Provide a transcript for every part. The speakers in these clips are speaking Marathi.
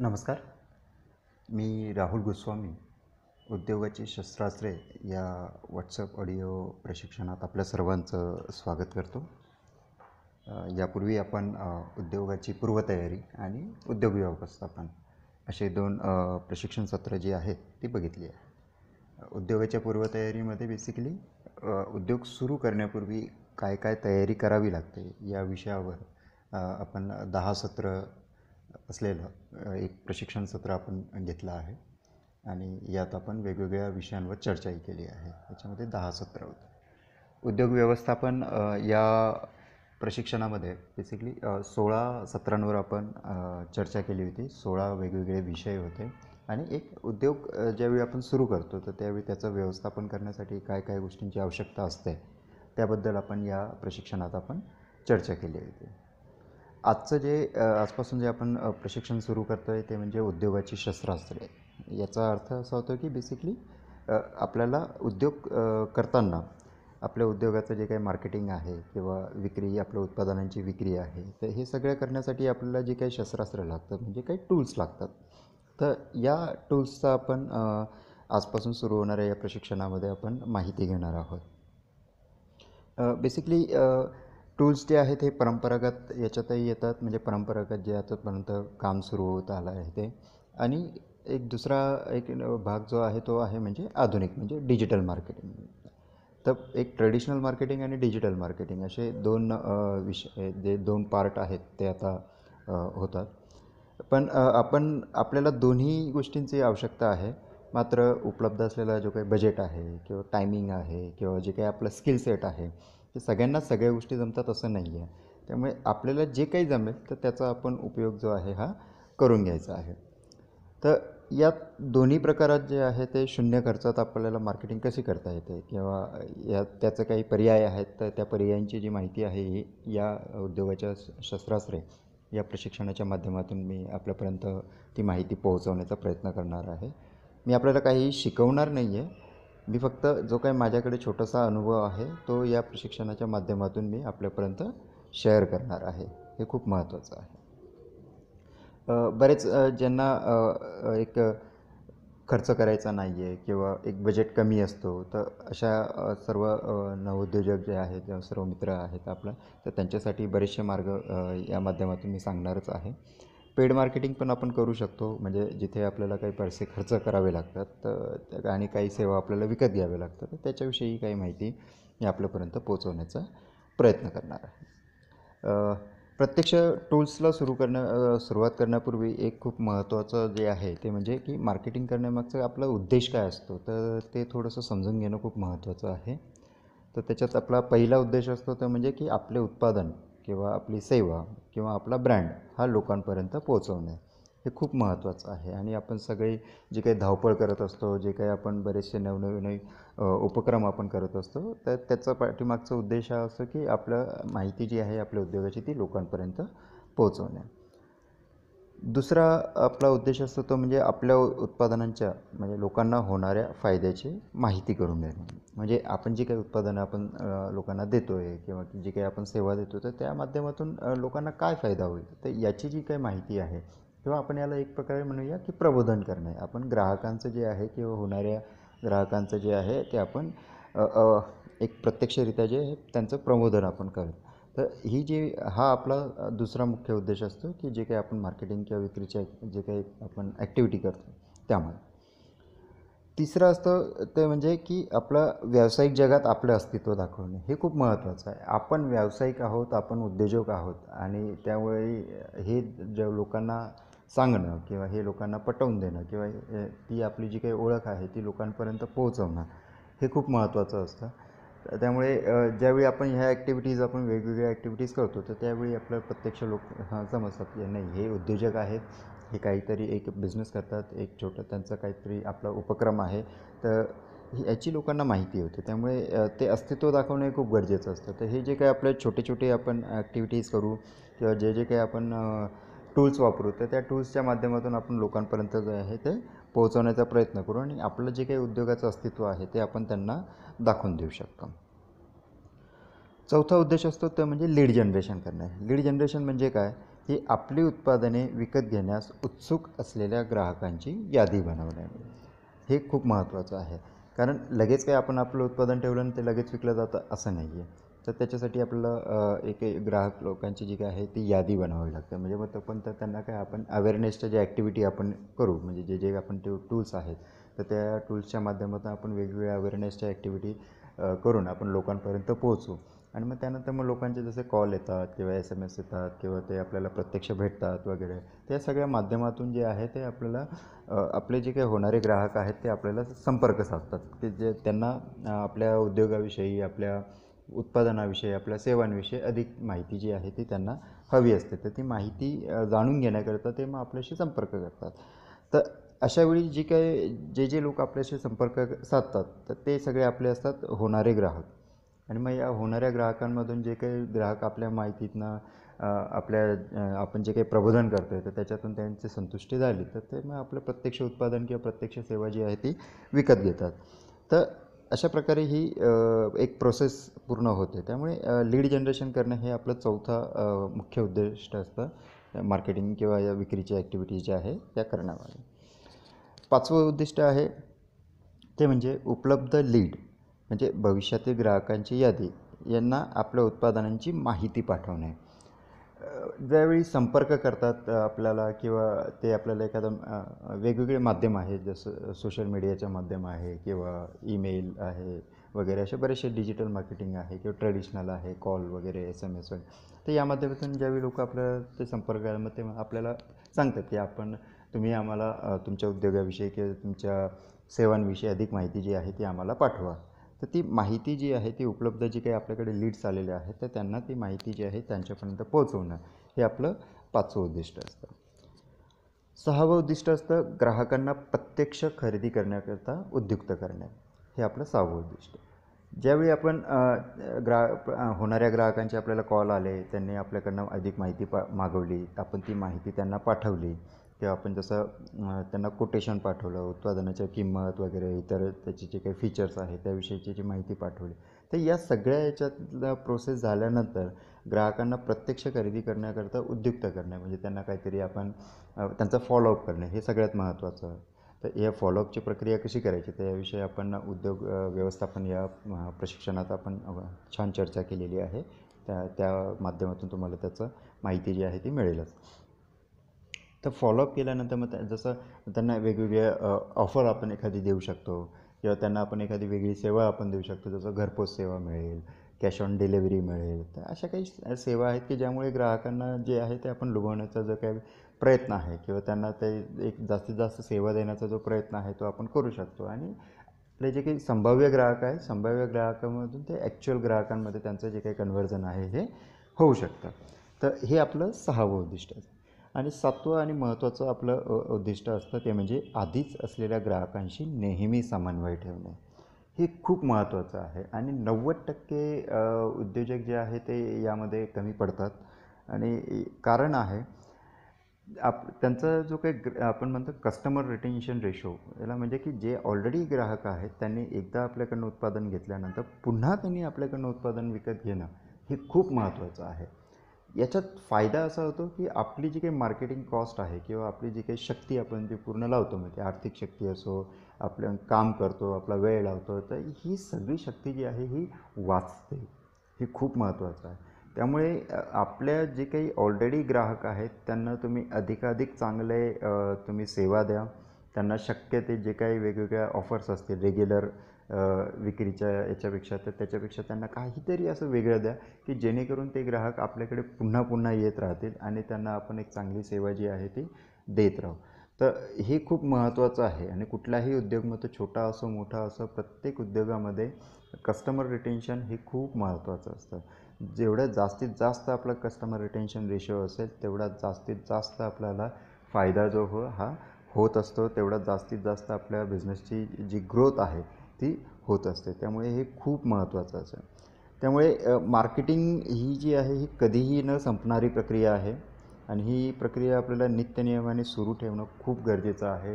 नमस्कार मी राहुल गोस्वामी उद्योगाची शस्त्रास्त्रे या व्हॉट्सअप ऑडिओ प्रशिक्षणात आपल्या सर्वांचं स्वागत करतो यापूर्वी आपण उद्योगाची पूर्वतयारी आणि उद्योग व्यवस्थापन असे दोन प्रशिक्षण सत्र जी आहेत ती बघितली आहे उद्योगाच्या पूर्वतयारीमध्ये बेसिकली उद्योग सुरू करण्यापूर्वी काय काय तयारी करावी लागते या विषयावर आपण दहा सत्र असलेलं एक प्रशिक्षण सत्र आपण घेतलं आहे आणि यात आपण वेगवेगळ्या विषयांवर चर्चाही केली आहे त्याच्यामध्ये दहा सत्र होते उद्योग व्यवस्थापन या प्रशिक्षणामध्ये बेसिकली सोळा सत्रांवर आपण चर्चा केली होती सोळा वेगवेगळे विषय होते आणि एक उद्योग ज्यावेळी आपण सुरू करतो तर त्यावेळी त्याचं व्यवस्थापन करण्यासाठी काय काय गोष्टींची आवश्यकता असते त्याबद्दल आपण या प्रशिक्षणात आपण चर्चा केली होती आजचं जे आजपासून जे आपण प्रशिक्षण सुरू करतो आहे ते म्हणजे उद्योगाची शस्त्रास्त्रे याचा अर्थ असा होतो की बेसिकली आपल्याला उद्योग करताना आपल्या उद्योगाचं जे काही मार्केटिंग आहे किंवा विक्री आपल्या उत्पादनांची विक्री आहे तर हे सगळं करण्यासाठी आपल्याला जे काही शस्त्रास्त्र लागतात म्हणजे काही टूल्स लागतात तर या टूल्सचा आपण आजपासून सुरू होणाऱ्या या प्रशिक्षणामध्ये आपण माहिती घेणार आहोत बेसिकली टूल्स जे आहेत हे परंपरागत याच्यातही येतात म्हणजे परंपरागत जे आतापर्यंत काम सुरू होत आलं आहे ते आणि एक दुसरा एक भाग जो आहे तो आहे म्हणजे आधुनिक म्हणजे डिजिटल मार्केटिंग तर एक ट्रेडिशनल मार्केटिंग आणि डिजिटल मार्केटिंग असे दोन विषय जे दोन पार्ट आहेत ते आता होतात पण आपण आपल्याला दोन्ही गोष्टींची आवश्यकता आहे मात्र उपलब्ध असलेला जो काही बजेट आहे किंवा टायमिंग आहे किंवा जे काही आपलं स्किल सेट आहे की सगळ्यांना सगळ्या गोष्टी जमतात असं नाही आहे त्यामुळे आपल्याला जे काही जमेल तर त्याचा आपण उपयोग जो आहे हा करून घ्यायचा आहे तर यात दोन्ही प्रकारात जे आहे ते शून्य खर्चात आपल्याला मार्केटिंग कशी करता येते किंवा या त्याचं काही पर्याय आहेत तर त्या पर्यायांची जी माहिती आहे ही या उद्योगाच्या शस्त्रास्त्रे या प्रशिक्षणाच्या माध्यमातून मी आपल्यापर्यंत ती माहिती पोहोचवण्याचा प्रयत्न करणार आहे मी आपल्याला काही शिकवणार नाही आहे मी फक्त जो काही माझ्याकडे छोटासा अनुभव आहे तो या प्रशिक्षणाच्या माध्यमातून मी आपल्यापर्यंत शेअर करणार आहे हे खूप महत्त्वाचं आहे बरेच ज्यांना एक खर्च करायचा नाही आहे किंवा एक बजेट कमी असतो तर अशा सर्व नवोद्योजक जे आहेत सर्व मित्र आहेत आपलं तर त्यांच्यासाठी बरेचसे मार्ग या माध्यमातून मी सांगणारच आहे पेड मार्केटिंग पण आपण करू शकतो म्हणजे जिथे आपल्याला काही पैसे खर्च करावे लागतात तर आणि काही सेवा आपल्याला विकत घ्याव्या लागतात तर त्याच्याविषयी काही माहिती मी आपल्यापर्यंत पोचवण्याचा प्रयत्न करणार आहे प्रत्यक्ष टूल्सला सुरू करण्या सुरुवात करण्यापूर्वी एक खूप महत्त्वाचं जे आहे ते म्हणजे की मार्केटिंग करण्यामागचा आपला उद्देश काय असतो तर ते थोडंसं समजून घेणं खूप महत्त्वाचं आहे तर त्याच्यात आपला पहिला उद्देश असतो तो म्हणजे की आपले उत्पादन किंवा आपली सेवा किंवा आपला ब्रँड हा लोकांपर्यंत पोहोचवणे हे खूप महत्त्वाचं आहे आणि आपण सगळे जे काही धावपळ करत असतो जे काही आपण बरेचसे नवनवीन उपक्रम आपण करत असतो तर त्याचा पाठीमागचा उद्देश हा असतो की आपलं माहिती जी आहे आपल्या उद्योगाची ती लोकांपर्यंत पोहोचवणे दुसरा आपला उद्देश असतो तो म्हणजे आपल्या उत्पादनांच्या म्हणजे लोकांना होणाऱ्या फायद्याची माहिती करून देणे म्हणजे आपण जी काही उत्पादनं आपण लोकांना देतो आहे किंवा जी काही आपण सेवा देतो तर त्या माध्यमातून लोकांना काय फायदा होईल तर याची जी काही माहिती आहे किंवा आपण याला एक प्रकारे म्हणूया की प्रबोधन करणे आपण ग्राहकांचं जे आहे किंवा होणाऱ्या ग्राहकांचं जे आहे ते आपण एक प्रत्यक्षरित्या जे त्यांचं प्रबोधन आपण करू तर ही जी हा आपला दुसरा मुख्य उद्देश असतो की जे काही आपण मार्केटिंग किंवा विक्रीच्या जे काही आपण ॲक्टिव्हिटी करतो त्यामुळे तिसरं असतं ते म्हणजे की आपलं व्यावसायिक जगात आपलं अस्तित्व दाखवणे हे खूप महत्त्वाचं आहे आपण व्यावसायिक आहोत आपण उद्योजक आहोत आणि त्यावेळी हे ज लोकांना सांगणं किंवा हे लोकांना पटवून देणं किंवा ती आपली जी काही ओळख आहे ती लोकांपर्यंत पोहोचवणं हे खूप महत्त्वाचं असतं त्यामुळे ज्यावेळी आपण ह्या ॲक्टिव्हिटीज आपण वेगवेगळ्या ॲक्टिव्हिटीज करतो तर त्यावेळी आपलं प्रत्यक्ष लोक हां समजतात की नाही हे उद्योजक आहेत हे काहीतरी एक बिझनेस करतात एक छोटं त्यांचा काहीतरी आपला उपक्रम आहे तर याची लोकांना माहिती होते त्यामुळे ते अस्तित्व दाखवणे खूप गरजेचं असतं तर हे जे काही आपले छोटे छोटे आपण ॲक्टिव्हिटीज करू किंवा जे जे काही आपण टूल्स वापरू तर त्या टूल्सच्या माध्यमातून आपण लोकांपर्यंत जे आहे ते पोहोचवण्याचा प्रयत्न करू आणि आपलं जे काही उद्योगाचं अस्तित्व आहे ते आपण त्यांना दाखवून देऊ शकतो चौथा उद्देश असतो तो म्हणजे लीड जनरेशन करणे लीड जनरेशन म्हणजे काय की आपली उत्पादने विकत घेण्यास उत्सुक असलेल्या ग्राहकांची यादी बनवणे हे खूप महत्त्वाचं आहे कारण लगेच काय आपण आपलं उत्पादन ठेवलं आणि ते लगेच विकलं जातं असं नाही आहे तर त्याच्यासाठी आपल्याला एक ग्राहक लोकांची जी काय आहे ती यादी बनवावी लागते म्हणजे मग पण तर त्यांना काय आपण अवेअरनेसच्या ज्या ॲक्टिव्हिटी आपण करू म्हणजे जे जे आपण ते टूल्स आहेत तर त्या टूल्सच्या माध्यमातून आपण वेगवेगळ्या अवेअरनेसच्या ॲक्टिव्हिटी करून आपण लोकांपर्यंत पोहोचू आणि मग त्यानंतर मग लोकांचे जसे कॉल येतात किंवा एस एम एस येतात किंवा ते आपल्याला प्रत्यक्ष भेटतात वगैरे त्या सगळ्या माध्यमातून जे आहे ते आपल्याला आपले जे काही होणारे ग्राहक आहेत ते आपल्याला संपर्क साधतात की जे त्यांना आपल्या उद्योगाविषयी आपल्या उत्पादनाविषयी आपल्या सेवांविषयी अधिक माहिती जी आहे ती त्यांना हवी असते तर ती माहिती जाणून घेण्याकरिता ते मग आपल्याशी संपर्क करतात तर अशावेळी जी काही जे जे लोक आपल्याशी संपर्क साधतात तर ते सगळे आपले असतात होणारे ग्राहक आणि मग या होणाऱ्या ग्राहकांमधून जे काही ग्राहक आपल्या माहितीतनं आपल्या आपण जे काही प्रबोधन करतो आहे तर त्याच्यातून त्यांची संतुष्टी झाली तर ते मग आपलं प्रत्यक्ष उत्पादन किंवा प्रत्यक्ष सेवा जी आहे ती विकत घेतात तर अशा प्रकारे ही एक प्रोसेस पूर्ण होते त्यामुळे लीड जनरेशन करणं हे आपलं चौथा मुख्य उद्दिष्ट असतं मार्केटिंग किंवा या विक्रीच्या ॲक्टिव्हिटीज ज्या आहे त्या करण्यामागे पाचवं उद्दिष्ट आहे ते म्हणजे उपलब्ध लीड म्हणजे भविष्यातील ग्राहकांची यादी यांना आपल्या उत्पादनांची माहिती पाठवणे ज्यावेळी संपर्क करतात आपल्याला किंवा ते आपल्याला एखादं वेगवेगळे माध्यम आहेत जसं सोशल मीडियाचं माध्यम आहे किंवा ईमेल आहे वगैरे असे बरेचसे डिजिटल मार्केटिंग आहे किंवा ट्रेडिशनल आहे कॉल वगैरे एस एम एस वगैरे तर या माध्यमातून ज्यावेळी लोक आपल्याला ते संपर्क मग ते आपल्याला सांगतात की आपण तुम्ही आम्हाला तुमच्या उद्योगाविषयी किंवा तुमच्या सेवांविषयी अधिक माहिती जी आहे ती आम्हाला पाठवा तर ती माहिती जी आहे ती उपलब्ध जी काही आपल्याकडे लीड्स आलेले आहेत तर त्यांना ती माहिती जी आहे त्यांच्यापर्यंत पोहोचवणं हे आपलं पाचवं उद्दिष्ट असतं सहावं उद्दिष्ट असतं ग्राहकांना प्रत्यक्ष खरेदी करण्याकरता उद्युक्त करणे हे आपलं सहावं उद्दिष्ट ज्यावेळी आपण ग्रा होणाऱ्या ग्राहकांचे आपल्याला कॉल आले त्यांनी आपल्याकडनं अधिक माहिती पा मागवली आपण ती माहिती त्यांना पाठवली किंवा आपण जसं त्यांना कोटेशन पाठवलं उत्पादनाच्या किंमत वगैरे इतर त्याचे जे काही फीचर्स आहेत त्याविषयीची जी माहिती पाठवली तर या सगळ्या याच्यातला प्रोसेस झाल्यानंतर ग्राहकांना प्रत्यक्ष खरेदी करण्याकरता उद्युक्त करणे म्हणजे त्यांना काहीतरी आपण त्यांचा फॉलोअप करणे हे सगळ्यात महत्त्वाचं आहे तर या फॉलोअपची प्रक्रिया कशी करायची तर याविषयी आपण उद्योग व्यवस्थापन या प्रशिक्षणात आपण छान चर्चा केलेली आहे त्या त्या माध्यमातून तुम्हाला त्याचं माहिती जी आहे ती मिळेलच तर फॉलोअप केल्यानंतर मग जसं त्यांना वेगवेगळ्या ऑफर आपण एखादी देऊ शकतो किंवा त्यांना आपण एखादी वेगळी सेवा आपण देऊ शकतो जसं घरपोच सेवा मिळेल कॅश ऑन डिलेवरी मिळेल तर अशा काही सेवा आहेत की ज्यामुळे ग्राहकांना जे आहे ते आपण लुभवण्याचा जो काही प्रयत्न आहे किंवा त्यांना ते एक जास्तीत जास्त सेवा देण्याचा जो प्रयत्न आहे तो आपण करू शकतो आणि आपले जे काही संभाव्य ग्राहक आहे संभाव्य ग्राहकामधून ते ॲक्च्युअल ग्राहकांमध्ये त्यांचं जे काही कन्वर्जन आहे हे होऊ शकतं तर हे आपलं सहावं उद्दिष्ट आहे आणि सातवं आणि महत्त्वाचं आपलं उद्दिष्ट असतं ते म्हणजे आधीच असलेल्या ग्राहकांशी नेहमी समन्वय ठेवणे हे खूप महत्त्वाचं आहे आणि नव्वद टक्के उद्योजक जे आहे ते यामध्ये कमी पडतात आणि कारण आहे आप त्यांचा जो काही आपण म्हणतो कस्टमर रिटेन्शन रेशो याला म्हणजे की जे ऑलरेडी ग्राहक आहेत त्यांनी एकदा आपल्याकडनं उत्पादन घेतल्यानंतर पुन्हा त्यांनी आपल्याकडनं उत्पादन विकत घेणं हे खूप महत्त्वाचं आहे याच्यात फायदा असा होतो की आपली जी काही मार्केटिंग कॉस्ट आहे किंवा आपली जी काही शक्ती आपण जी पूर्ण लावतो म्हणजे आर्थिक शक्ती असो आपल्या काम करतो आपला वेळ लावतो तर ही सगळी शक्ती जी आहे ही वाचते हे खूप महत्त्वाचं आहे त्यामुळे आपल्या जे काही ऑलरेडी ग्राहक आहेत त्यांना तुम्ही अधिकाधिक चांगले तुम्ही सेवा द्या त्यांना शक्य ते जे काही वेगवेगळ्या ऑफर्स असतील रेग्युलर विक्रीच्या याच्यापेक्षा तर त्याच्यापेक्षा त्यांना काहीतरी असं वेगळं द्या की जेणेकरून ते ग्राहक आपल्याकडे पुन्हा पुन्हा येत राहतील आणि त्यांना आपण एक चांगली सेवा जी आहे ती देत राहू तर हे खूप महत्त्वाचं आहे आणि कुठलाही उद्योग मग तो छोटा असो मोठा असो प्रत्येक उद्योगामध्ये कस्टमर रिटेन्शन हे खूप महत्त्वाचं असतं जेवढं जास्तीत जास्त आपलं कस्टमर रिटेन्शन रेशो असेल तेवढा जास्तीत जास्त आपल्याला फायदा जो हो हा होत असतो तेवढा जास्तीत जास्त आपल्या बिझनेसची जी ग्रोथ आहे ती होत असते त्यामुळे हे खूप महत्त्वाचं असं त्यामुळे मार्केटिंग ही जी आहे ही कधीही न संपणारी प्रक्रिया आहे आणि ही प्रक्रिया आपल्याला नित्यनियमाने सुरू ठेवणं खूप गरजेचं आहे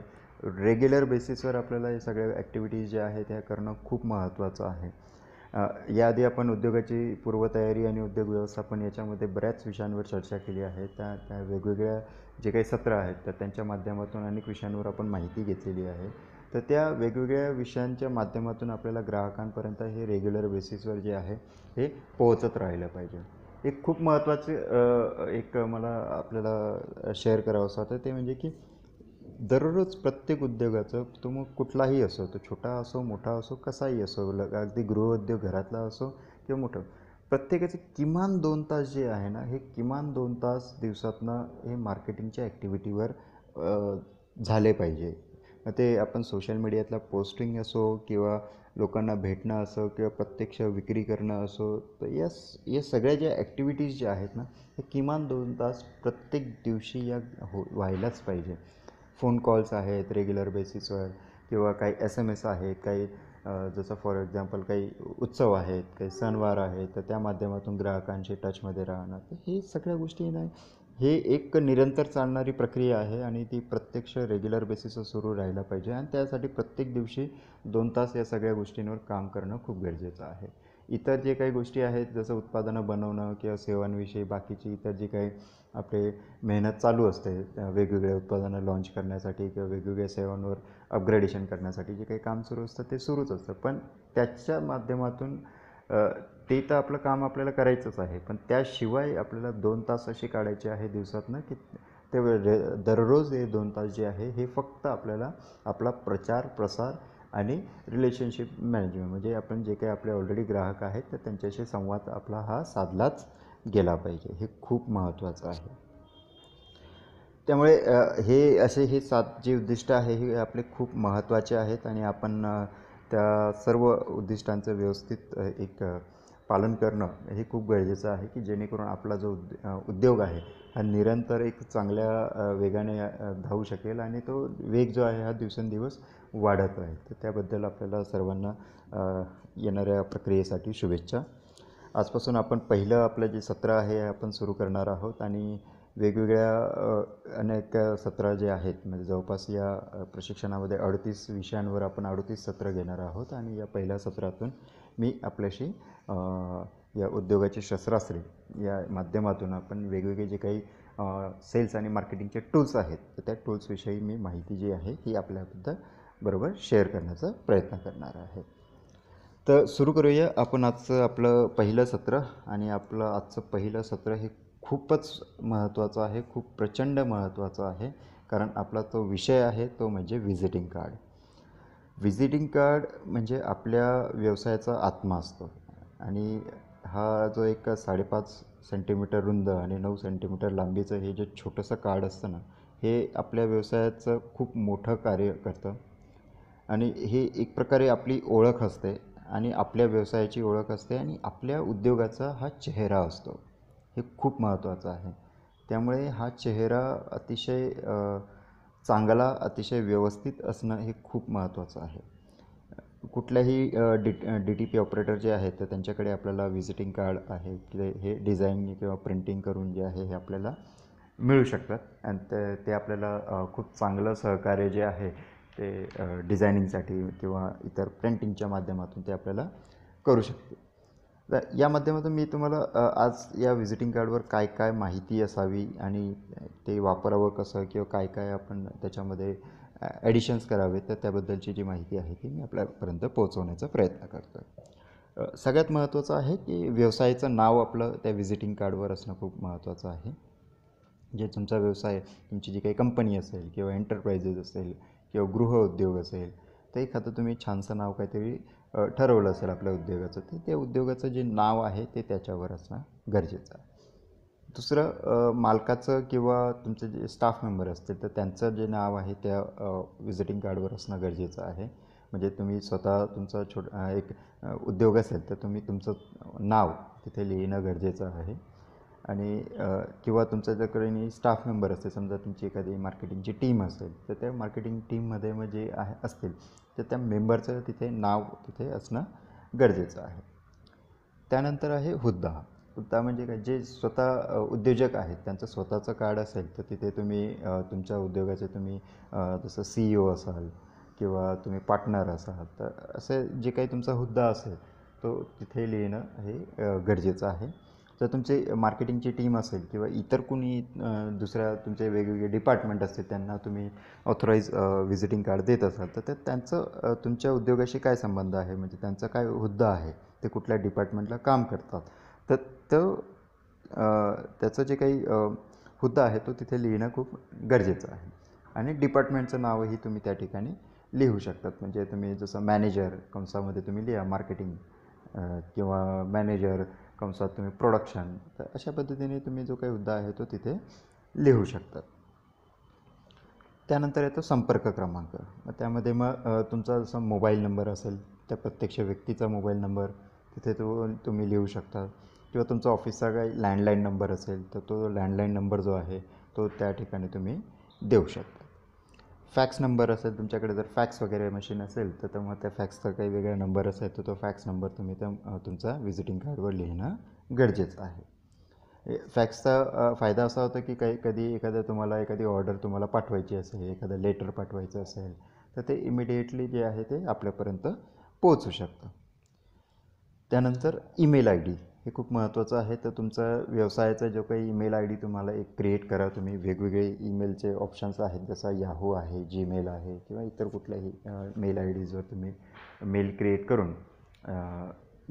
रेग्युलर बेसिसवर आपल्याला हे सगळ्या ॲक्टिव्हिटीज ज्या आहेत त्या करणं खूप महत्त्वाचं आहे याआधी आपण उद्योगाची पूर्वतयारी आणि उद्योग व्यवस्थापन याच्यामध्ये बऱ्याच विषयांवर चर्चा केली आहे त्या त्या वेगवेगळ्या जे काही सत्र आहेत तर त्यांच्या माध्यमातून अनेक विषयांवर आपण माहिती घेतलेली आहे तर त्या वेगवेगळ्या विषयांच्या माध्यमातून आपल्याला ग्राहकांपर्यंत हे रेग्युलर बेसिसवर जे आहे हे पोहोचत राहिलं पाहिजे एक खूप महत्त्वाचं एक मला आपल्याला शेअर करावं असं वाटतं ते म्हणजे की दररोज प्रत्येक उद्योगाचं तो मग कुठलाही असो तो छोटा असो मोठा असो कसाही असो अगदी गृहउद्योग घरातला असो किंवा मोठं प्रत्येकाचे किमान दोन तास जे आहे ना हे किमान दोन तास दिवसातनं हे मार्केटिंगच्या ॲक्टिव्हिटीवर झाले पाहिजे ते आपण सोशल मीडियातला पोस्टिंग असो किंवा लोकांना भेटणं असो किंवा प्रत्यक्ष विक्री करणं असो तर या या सगळ्या ज्या ॲक्टिव्हिटीज ज्या आहेत ना हे किमान दोन तास प्रत्येक दिवशी या हो व्हायलाच पाहिजे फोन कॉल्स आहेत रेग्युलर बेसिसवर किंवा काही एस एम एस आहेत काही जसं फॉर एक्झाम्पल काही उत्सव आहेत काही सणवार आहेत तर त्या माध्यमातून ग्राहकांशी टचमध्ये राहणं तर हे सगळ्या गोष्टी नाही हे एक निरंतर चालणारी प्रक्रिया आहे आणि ती प्रत्यक्ष रेग्युलर बेसिसवर सुरू राहायला पाहिजे आणि त्यासाठी प्रत्येक दिवशी दोन तास या सगळ्या गोष्टींवर काम करणं खूप गरजेचं आहे इतर जे काही गोष्टी आहेत जसं उत्पादनं बनवणं किंवा सेवांविषयी बाकीची इतर जी काही आपले मेहनत चालू असते वेगवेगळ्या उत्पादनं लाँच करण्यासाठी किंवा वेगवेगळ्या सेवांवर अपग्रेडेशन करण्यासाठी जे काही काम सुरू असतं ते सुरूच असतं पण त्याच्या माध्यमातून ते तर आपलं काम आपल्याला करायचंच आहे पण त्याशिवाय आपल्याला दोन तास असे काढायचे आहे दिवसातनं की ते दररोज हे दोन तास जे आहे हे फक्त आपल्याला आपला प्रचार प्रसार आणि रिलेशनशिप मॅनेजमेंट म्हणजे आपण जे काही आपले ऑलरेडी ग्राहक आहेत तर त्यांच्याशी संवाद आपला हा साधलाच गेला पाहिजे हे खूप महत्त्वाचं आहे त्यामुळे हे असे हे सात जे उद्दिष्ट आहे हे आपले खूप महत्त्वाचे आहेत आणि आपण त्या सर्व उद्दिष्टांचं व्यवस्थित एक पालन करणं हे खूप गरजेचं आहे की जेणेकरून आपला जो उद्योग आहे हा निरंतर एक चांगल्या वेगाने धावू शकेल आणि तो वेग जो आहे हा दिवसेंदिवस वाढत आहे तर त्याबद्दल आपल्याला सर्वांना येणाऱ्या प्रक्रियेसाठी शुभेच्छा आजपासून आपण पहिलं आपलं जे सत्र आहे आपण सुरू करणार आहोत आणि वेगवेगळ्या अनेक सत्र जे आहेत म्हणजे जवळपास या प्रशिक्षणामध्ये अडतीस विषयांवर आपण अडतीस सत्र घेणार आहोत आणि या पहिल्या सत्रातून मी आपल्याशी या उद्योगाची शस्त्रास्त्री या माध्यमातून आपण वेगवेगळे जे काही सेल्स आणि मार्केटिंगचे टूल्स आहेत तर त्या टूल्सविषयी मी माहिती जी आहे ही आपल्याबद्दल बरोबर शेअर करण्याचा प्रयत्न करणार आहे तर सुरू करूया आपण आजचं आपलं पहिलं सत्र आणि आपलं आजचं पहिलं सत्र हे खूपच महत्त्वाचं आहे खूप प्रचंड महत्त्वाचं आहे कारण आपला तो विषय आहे तो म्हणजे व्हिजिटिंग कार्ड व्हिजिटिंग कार्ड म्हणजे आपल्या व्यवसायाचा आत्मा असतो आणि हा जो एक साडेपाच सेंटीमीटर रुंद आणि नऊ सेंटीमीटर लांबीचं हे जे छोटंसं कार्ड असतं ना हे आपल्या व्यवसायाचं खूप मोठं कार्य करतं आणि हे एक प्रकारे आपली ओळख असते आणि आपल्या व्यवसायाची ओळख असते आणि आपल्या उद्योगाचा हा चेहरा असतो हे खूप महत्त्वाचं आहे त्यामुळे हा चेहरा अतिशय चांगला अतिशय व्यवस्थित असणं हे खूप महत्त्वाचं आहे कुठल्याही D D T P operator जे आहेत तर त्यांच्याकडे आपल्याला व्हिजिटिंग कार्ड आहे की हे डिझाईन किंवा प्रिंटिंग करून जे आहे हे आपल्याला मिळू शकतात आणि ते ते आपल्याला खूप चांगलं सहकार्य जे आहे ते डिझायनिंगसाठी किंवा इतर प्रिंटिंगच्या माध्यमातून ते आपल्याला करू शकते तर या माध्यमातून मी तुम्हाला आज या व्हिजिटिंग कार्डवर काय काय माहिती असावी आणि ते वापरावं कसं किंवा काय काय आपण त्याच्यामध्ये ॲडिशन्स करावे तर त्याबद्दलची जी माहिती आहे ती मी आपल्यापर्यंत पोहोचवण्याचा प्रयत्न करतो आहे सगळ्यात महत्त्वाचं आहे की व्यवसायाचं नाव आपलं त्या व्हिजिटिंग कार्डवर असणं खूप महत्त्वाचं आहे जे तुमचा व्यवसाय तुमची जी काही कंपनी असेल किंवा एंटरप्राइजेस असेल किंवा गृह उद्योग असेल तर एखादं तुम्ही छानसं नाव काहीतरी ठरवलं असेल आपल्या उद्योगाचं ते त्या उद्योगाचं जे नाव आहे ते त्याच्यावर असणं गरजेचं आहे दुसरं मालकाचं किंवा तुमचे जे स्टाफ मेंबर असतील तर त्यांचं जे नाव आहे त्या विजिटिंग कार्डवर असणं गरजेचं आहे म्हणजे तुम्ही स्वतः तुमचा छोट एक उद्योग असेल तर तुम्ही तुमचं नाव तिथे लिहिणं गरजेचं आहे आणि किंवा तुमचा जर कोणी स्टाफ मेंबर असेल समजा तुमची एखादी मार्केटिंगची टीम असेल तर त्या मार्केटिंग टीममध्ये मग जे म्हणजे आहे असतील तर त्या मेंबरचं तिथे नाव तिथे असणं गरजेचं आहे त्यानंतर आहे हुद्दा हुद्दा म्हणजे काय जे स्वतः उद्योजक आहेत त्यांचं स्वतःचं कार्ड असेल तर तिथे तुम्ही तुमच्या उद्योगाचे तुम्ही जसं सी ई ओ असाल किंवा तुम्ही पार्टनर असाल तर असे जे काही तुमचा हुद्दा असेल तो तिथे लिहिणं हे गरजेचं आहे जर तुमचे मार्केटिंगची टीम असेल किंवा इतर कुणी दुसऱ्या तुमचे वेगवेगळे डिपार्टमेंट असतील त्यांना तुम्ही ऑथोराईज व्हिजिटिंग कार्ड देत असाल तर ते त्यांचं तुमच्या उद्योगाशी काय संबंध आहे म्हणजे त्यांचा काय हुद्दा आहे ते कुठल्या डिपार्टमेंटला काम करतात तर तो त्याचं जे काही हुद्दा आहे तो तिथे लिहिणं खूप गरजेचं आहे आणि डिपार्टमेंटचं नावही तुम्ही त्या ठिकाणी लिहू शकतात म्हणजे तुम्ही जसं मॅनेजर कंसामध्ये तुम्ही लिहा मार्केटिंग किंवा मॅनेजर कंसात तुम्ही प्रोडक्शन तर अशा पद्धतीने तुम्ही जो काही मुद्दा आहे तो तिथे लिहू शकतात त्यानंतर येतो संपर्क क्रमांक मग त्यामध्ये मग तुमचा जसं मोबाईल नंबर असेल त्या प्रत्यक्ष व्यक्तीचा मोबाईल नंबर तिथे तो तुम्ही लिहू शकता किंवा तुमचा ऑफिसचा काही लँडलाईन नंबर असेल तर तो लँडलाईन नंबर जो आहे तो त्या ठिकाणी तुम्ही देऊ शकता फॅक्स नंबर असेल तुमच्याकडे जर फॅक्स वगैरे मशीन असेल तर मग त्या फॅक्सचा काही वेगळा नंबर असेल तर तो फॅक्स नंबर तुम्ही त्या तुमचा व्हिजिटिंग कार्डवर लिहिणं गरजेचं आहे फॅक्सचा फायदा असा होता की काही कधी एखादं तुम्हाला एखादी ऑर्डर तुम्हाला पाठवायची असेल एखादं लेटर पाठवायचं असेल तर ते इमिडिएटली जे आहे ते आपल्यापर्यंत पोहोचू शकतं त्यानंतर ईमेल आय डी हे खूप महत्त्वाचं आहे तर तुमचा व्यवसायाचा जो काही ईमेल आय डी तुम्हाला एक क्रिएट करा तुम्ही वेगवेगळे ईमेलचे ऑप्शन्स आहेत जसा याहू आहे जीमेल आहे किंवा इतर कुठल्याही मेल आय डीजवर तुम्ही मेल क्रिएट करून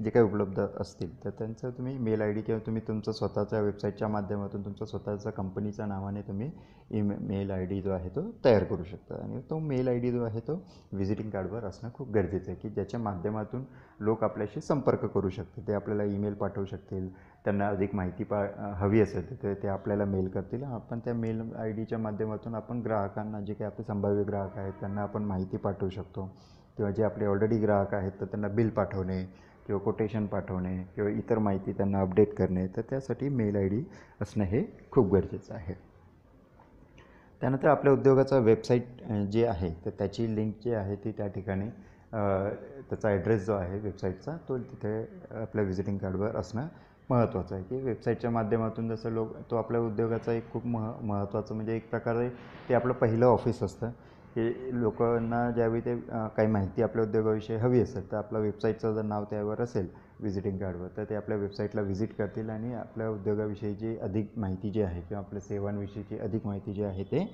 जे काही उपलब्ध असतील तर त्यांचं तुम्ही मेल आय डी किंवा तुम्ही तुमचं स्वतःच्या वेबसाईटच्या माध्यमातून तुमचा स्वतःच्या कंपनीच्या नावाने तुम्ही ईमे मेल आय डी जो आहे तो तयार करू शकता आणि तो मेल आय डी जो आहे तो व्हिजिटिंग कार्डवर असणं खूप गरजेचं आहे की ज्याच्या माध्यमातून लोक आपल्याशी संपर्क करू शकतील ते आपल्याला ईमेल पाठवू शकतील त्यांना अधिक माहिती पा हवी असेल तर ते आपल्याला मेल करतील आपण त्या मेल आय डीच्या माध्यमातून आपण ग्राहकांना जे काही आपले संभाव्य ग्राहक आहेत त्यांना आपण माहिती पाठवू शकतो किंवा जे आपले ऑलरेडी ग्राहक आहेत तर त्यांना बिल पाठवणे किंवा कोटेशन पाठवणे किंवा इतर माहिती त्यांना अपडेट करणे तर त्यासाठी मेल आय डी असणं हे खूप गरजेचं आहे त्यानंतर आपल्या उद्योगाचा वेबसाईट जे आहे तर त्याची लिंक जी आहे ती त्या ठिकाणी त्याचा ॲड्रेस जो आहे वेबसाईटचा तो तिथे आपल्या व्हिजिटिंग कार्डवर असणं महत्त्वाचं आहे की वेबसाईटच्या माध्यमातून जसं लोक तो आपल्या उद्योगाचा एक खूप मह महत्त्वाचं म्हणजे एक प्रकारे ते आपलं पहिलं ऑफिस असतं की लोकांना ज्यावेळी ते काही माहिती आपल्या उद्योगाविषयी हवी असेल तर आपल्या वेबसाईटचं जर नाव त्यावर असेल व्हिजिटिंग कार्डवर तर ते आपल्या वेबसाईटला व्हिजिट करतील आणि आपल्या उद्योगाविषयीची अधिक माहिती जी आहे किंवा आपल्या सेवांविषयीची अधिक माहिती जी आहे ते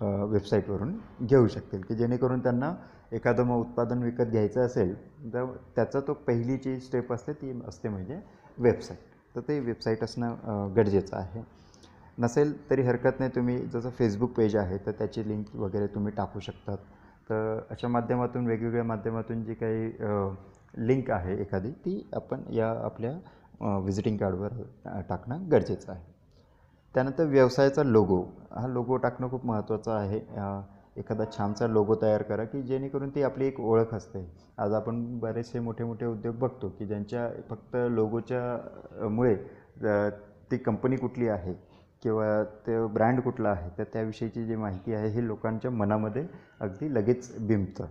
वेबसाईटवरून घेऊ शकतील की जेणेकरून त्यांना एखादं मग उत्पादन विकत घ्यायचं असेल तर त्याचा तो पहिली जी स्टेप असते ती असते म्हणजे वेबसाईट तर ते वेबसाईट असणं गरजेचं आहे नसेल तरी हरकत नाही तुम्ही जसं फेसबुक पेज आहे तर त्याची लिंक वगैरे तुम्ही टाकू शकतात तर अशा माध्यमातून वेगवेगळ्या माध्यमातून जी काही लिंक आहे एखादी ती आपण या आपल्या व्हिजिटिंग कार्डवर टाकणं गरजेचं आहे त्यानंतर व्यवसायाचा लोगो हा लोगो टाकणं खूप महत्त्वाचं आहे एखादा छानसा लोगो तयार करा की जेणेकरून ती आपली एक ओळख असते आज आपण बरेचसे मोठे मोठे उद्योग बघतो की ज्यांच्या फक्त लोगोच्या मुळे ती कंपनी कुठली आहे किंवा ते ब्रँड कुठला आहे तर त्याविषयीची जी माहिती आहे हे लोकांच्या मनामध्ये अगदी लगेच बिंबतं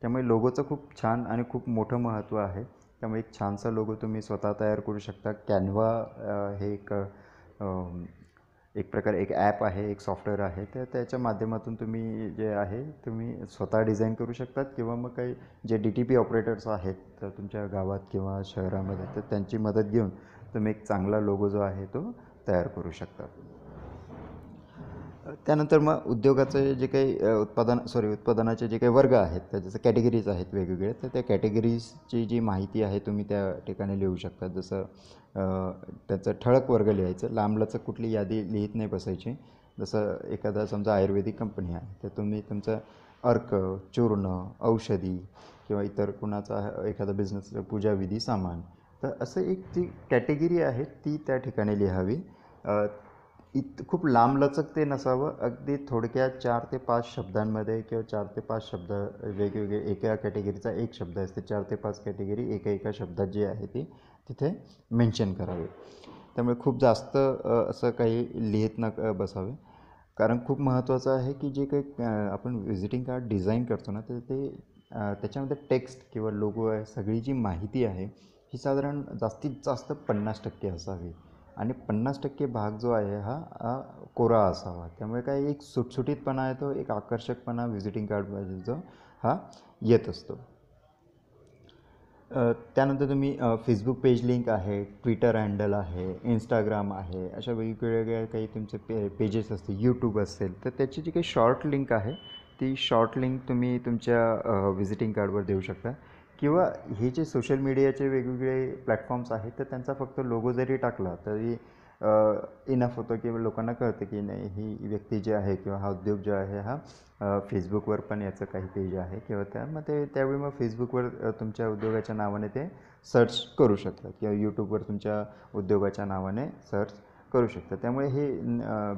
त्यामुळे लोगोचं खूप छान आणि खूप मोठं महत्त्व आहे त्यामुळे एक छानसा लोगो तुम्ही स्वतः तयार करू शकता कॅनव्हा हे एक एक प्रकारे एक ॲप आहे एक सॉफ्टवेअर आहे तर त्याच्या माध्यमातून तुम्ही जे आहे तुम्ही स्वतः डिझाईन करू शकतात किंवा मग काही जे डी टी पी ऑपरेटर्स आहेत तर तुमच्या गावात किंवा शहरामध्ये तर त्यांची मदत घेऊन तुम्ही एक चांगला लोगो जो आहे तो तयार करू शकतात त्यानंतर मग उद्योगाचं जे काही उत्पादन सॉरी उत्पादनाचे जे काही वर्ग आहेत त्या जसं कॅटेगरीज आहेत वेगवेगळे तर त्या कॅटेगरीजची जी माहिती आहे तुम्ही त्या ठिकाणी लिहू शकता जसं त्याचं ठळक वर्ग लिहायचं लांबलाचं कुठली यादी लिहित नाही बसायची जसं एखादा समजा आयुर्वेदिक कंपनी आहे तर तुम्ही तुमचं अर्क चूर्ण औषधी किंवा इतर कुणाचा एखादा बिझनेस पूजाविधी सामान तर असं एक ती कॅटेगरी आहे ती त्या ठिकाणी लिहावी इत खूप लांबलचक ते नसावं अगदी थोडक्यात चार ते पाच शब्दांमध्ये किंवा चार ते पाच शब्द वेगवेगळे एका कॅटेगरीचा एक शब्द असते चार ते पाच कॅटेगरी एका एका शब्दात जी आहे ती तिथे मेन्शन करावी त्यामुळे खूप जास्त असं काही लिहित न बसावे कारण खूप महत्त्वाचं आहे की जे काही आपण व्हिजिटिंग कार्ड डिझाईन करतो ना तर ते त्याच्यामध्ये टेक्स्ट किंवा लोगो आहे सगळी जी माहिती आहे ही साधारण जास्तीत जास्त पन्नास टक्के असावी आणि पन्नास टक्के भाग जो आहे हा कोरा असावा त्यामुळे काय एक सुटसुटीतपणा येतो एक आकर्षकपणा व्हिजिटिंग कार्ड जो हा येत असतो त्यानंतर तुम्ही फेसबुक पेज लिंक आहे ट्विटर हँडल आहे इंस्टाग्राम आहे अशा वेगवेगळ्या काही तुमचे पे पेजेस असतील यूट्यूब असेल तर त्याची जी काही शॉर्ट लिंक आहे ती शॉर्ट लिंक तुम्ही तुमच्या व्हिजिटिंग कार्डवर देऊ शकता किंवा हे जे सोशल मीडियाचे वेगवेगळे प्लॅटफॉर्म्स आहेत तर त्यांचा फक्त लोगो जरी टाकला तरी इनफ होतं की लोकांना कळतं की नाही ही व्यक्ती जी आहे किंवा हा उद्योग जो आहे हा फेसबुकवर पण याचं काही पेज आहे किंवा त्या मग ते त्यावेळी मग फेसबुकवर तुमच्या उद्योगाच्या नावाने ते सर्च करू शकतात किंवा यूट्यूबवर तुमच्या उद्योगाच्या नावाने सर्च करू शकतात त्यामुळे हे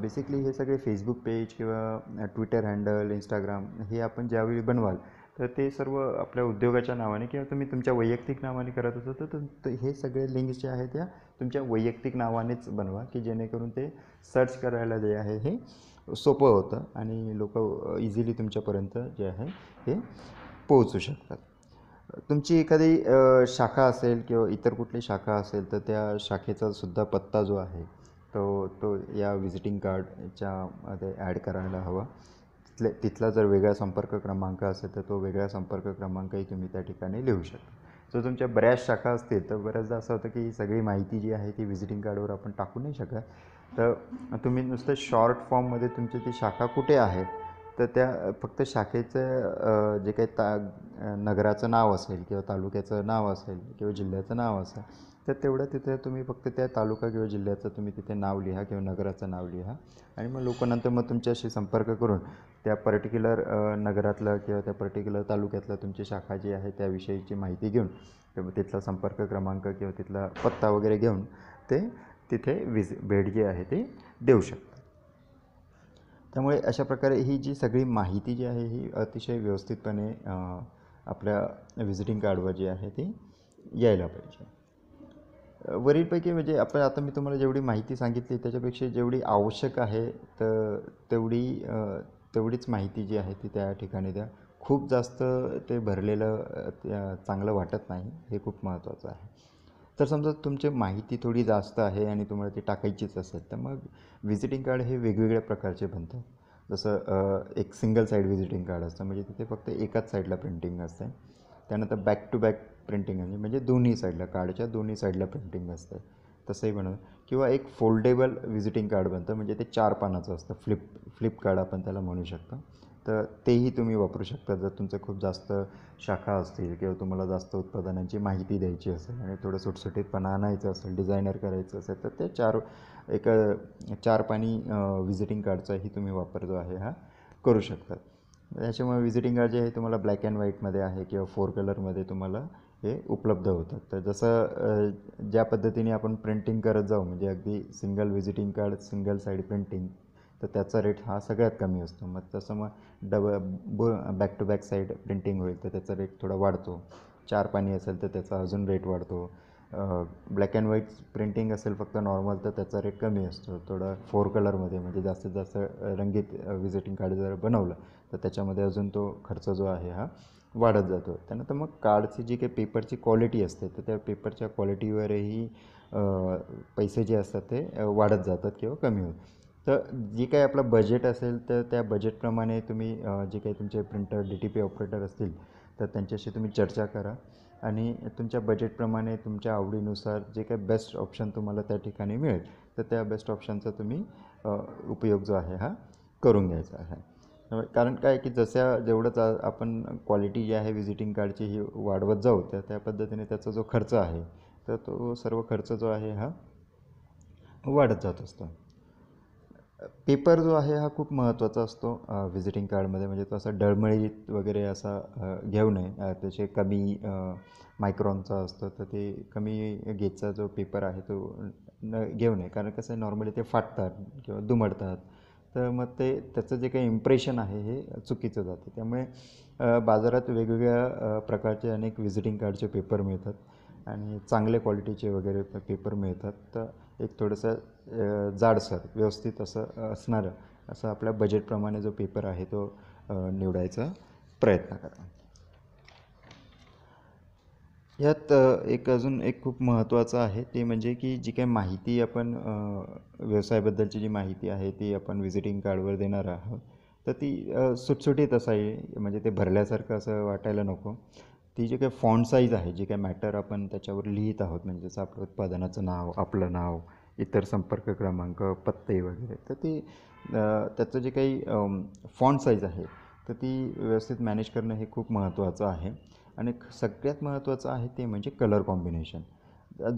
बेसिकली हे सगळे फेसबुक पेज किंवा ट्विटर हँडल इंस्टाग्राम हे आपण ज्यावेळी बनवाल तर ते सर्व आपल्या उद्योगाच्या नावाने किंवा तुम्ही तुमच्या वैयक्तिक नावाने करत असाल तर तुम हे सगळे लिंक्स जे आहेत त्या तुमच्या वैयक्तिक नावानेच बनवा की जेणेकरून ते सर्च करायला जे आहे हे सोपं होतं आणि लोक इझिली तुमच्यापर्यंत जे आहे हे पोहोचू शकतात तुमची एखादी शाखा असेल किंवा इतर कुठली शाखा असेल तर त्या शाखेचा सुद्धा पत्ता जो आहे तो तो या व्हिजिटिंग कार्डच्या मध्ये ॲड करायला हवा तिथले तिथला जर वेगळा संपर्क क्रमांक असेल तर तो वेगळा संपर्क क्रमांकही तुम्ही त्या ठिकाणी लिहू शकता जर तुमच्या बऱ्याच शाखा असतील तर बऱ्याचदा असं होतं की सगळी माहिती जी आहे ती व्हिजिटिंग कार्डवर आपण टाकू नाही शकत तर तुम्ही नुसतं शॉर्ट फॉर्ममध्ये तुमची ती शाखा कुठे आहे तर त्या फक्त शाखेचं जे काही ता नगराचं नाव असेल किंवा तालुक्याचं नाव असेल किंवा जिल्ह्याचं नाव असेल तर तेवढं तिथे तुम्ही फक्त त्या तालुका किंवा जिल्ह्याचं तुम्ही तिथे नाव लिहा किंवा नगराचं नाव लिहा आणि मग लोकांनंतर मग तुमच्याशी संपर्क करून त्या पर्टिक्युलर नगरातलं किंवा त्या पर्टिक्युलर तालुक्यातलं तुमची शाखा जी आहे त्याविषयीची माहिती घेऊन किंवा तिथला संपर्क क्रमांक किंवा तिथला पत्ता वगैरे घेऊन ते तिथे विज भेट जी आहे ती देऊ शकतात त्यामुळे अशा प्रकारे ही जी सगळी माहिती जी आहे ही अतिशय व्यवस्थितपणे आपल्या व्हिजिटिंग कार्डवर जी आहे ती यायला पाहिजे वरीलपैकी म्हणजे आपण आता मी तुम्हाला जेवढी माहिती सांगितली त्याच्यापेक्षा जेवढी आवश्यक आहे तर तेवढी तेवढीच माहिती जी आहे ती त्या ठिकाणी द्या खूप जास्त ते भरलेलं चांगलं वाटत नाही हे खूप महत्त्वाचं आहे तर समजा तुमची माहिती थोडी जास्त आहे आणि तुम्हाला ती टाकायचीच असेल तर मग व्हिजिटिंग कार्ड हे वेगवेगळ्या प्रकारचे बनतात जसं एक सिंगल साईड व्हिजिटिंग कार्ड असतं म्हणजे तिथे फक्त एकाच साईडला प्रिंटिंग असते त्यानंतर बॅक टू बॅक प्रिंटिंग आहे म्हणजे दोन्ही साईडला कार्डच्या दोन्ही साईडला प्रिंटिंग असतं तसंही बनवतं किंवा एक फोल्डेबल व्हिजिटिंग कार्ड बनतं म्हणजे ते चार पानाचं असतं फ्लिप फ्लिप कार्ड आपण त्याला म्हणू शकतो तर तेही तुम्ही वापरू शकता जर तुमचं खूप जास्त शाखा असतील किंवा तुम्हाला जास्त उत्पादनांची माहिती द्यायची असेल आणि थोडं सुटसुटीतपणा आणायचं असेल डिझायनर करायचं असेल तर ते चार एक चार पाणी व्हिजिटिंग कार्डचाही तुम्ही वापर जो आहे हा करू शकता याच्यामुळे व्हिजिटिंग कार्ड जे आहे तुम्हाला ब्लॅक अँड व्हाईटमध्ये आहे किंवा फोर कलरमध्ये तुम्हाला हे उपलब्ध होतात तर जसं ज्या पद्धतीने आपण प्रिंटिंग करत जाऊ म्हणजे अगदी single visiting card single side printing तर त्याचा रेट हा सगळ्यात कमी असतो मग तसं मग double back to back side printing होईल तर त्याचा रेट थोडा वाढतो चार पाणी असेल तर त्याचा अजून रेट वाढतो ब्लॅक अँड व्हाईट प्रिंटिंग असेल फक्त नॉर्मल तर त्याचा रेट कमी असतो थोडं फोर कलरमध्ये म्हणजे जास्तीत जास्त रंगीत व्हिजिटिंग कार्ड जर बनवलं तर त्याच्यामध्ये अजून तो खर्च जो आहे हा वाढत जातो त्यानंतर मग कार्डची जी काही पेपरची क्वालिटी असते तर त्या पेपरच्या क्वालिटीवरही पैसे जे असतात ते वाढत जातात किंवा कमी होतात तर जे काही आपलं बजेट असेल तर त्या बजेटप्रमाणे तुम्ही जे काही तुमचे printer D T P operator असतील तर त्यांच्याशी तुम्ही चर्चा करा आणि तुमच्या बजेटप्रमाणे तुमच्या आवडीनुसार जे काही बेस्ट ऑप्शन तुम्हाला त्या ठिकाणी मिळेल तर त्या बेस्ट ऑप्शनचा तुम्ही उपयोग जो आहे हा करून घ्यायचा आहे कारण काय की जशा जेवढंच आपण क्वालिटी जी आहे व्हिजिटिंग कार्डची ही वाढवत जाऊ त्या त्या पद्धतीने त्याचा जो खर्च आहे तर तो सर्व खर्च जो आहे हा वाढत जात असतो पेपर जो आहे हा खूप महत्त्वाचा असतो व्हिजिटिंग कार्डमध्ये म्हणजे तो असा डळमळीत वगैरे असा घेऊ नये त्याचे कमी मायक्रॉनचा असतो तर ते कमी गेजचा जो पेपर आहे तो न घेऊ नये कारण कसं नॉर्मली ते फाटतात किंवा दुमडतात तर मग ते त्याचं जे काही इम्प्रेशन आहे हे चुकीचं जातं त्यामुळे बाजारात वेगवेगळ्या प्रकारचे अनेक व्हिजिटिंग कार्डचे पेपर मिळतात आणि चांगले क्वालिटीचे वगैरे पेपर मिळतात तर एक थोडंसं जाडसर व्यवस्थित असं असणारं असं आपल्या बजेटप्रमाणे जो पेपर आहे तो निवडायचा प्रयत्न करा यात एक अजून एक खूप महत्त्वाचं आहे ते म्हणजे की जी काही माहिती आपण व्यवसायाबद्दलची जी माहिती आहे ती आपण व्हिजिटिंग कार्डवर देणार आहोत तर ती सुटसुटीत असावी म्हणजे ते भरल्यासारखं असं वाटायला नको ती जी काही फॉन्ट साईज आहे जी काही मॅटर आपण त्याच्यावर लिहित आहोत म्हणजे जसं आपलं उत्पादनाचं नाव आपलं नाव इतर संपर्क क्रमांक पत्ते वगैरे तर ती त्याचं जे काही फॉन्ट साईज आहे तर ती व्यवस्थित मॅनेज करणं हे खूप महत्त्वाचं आहे आणि सगळ्यात महत्त्वाचं आहे ते म्हणजे कलर कॉम्बिनेशन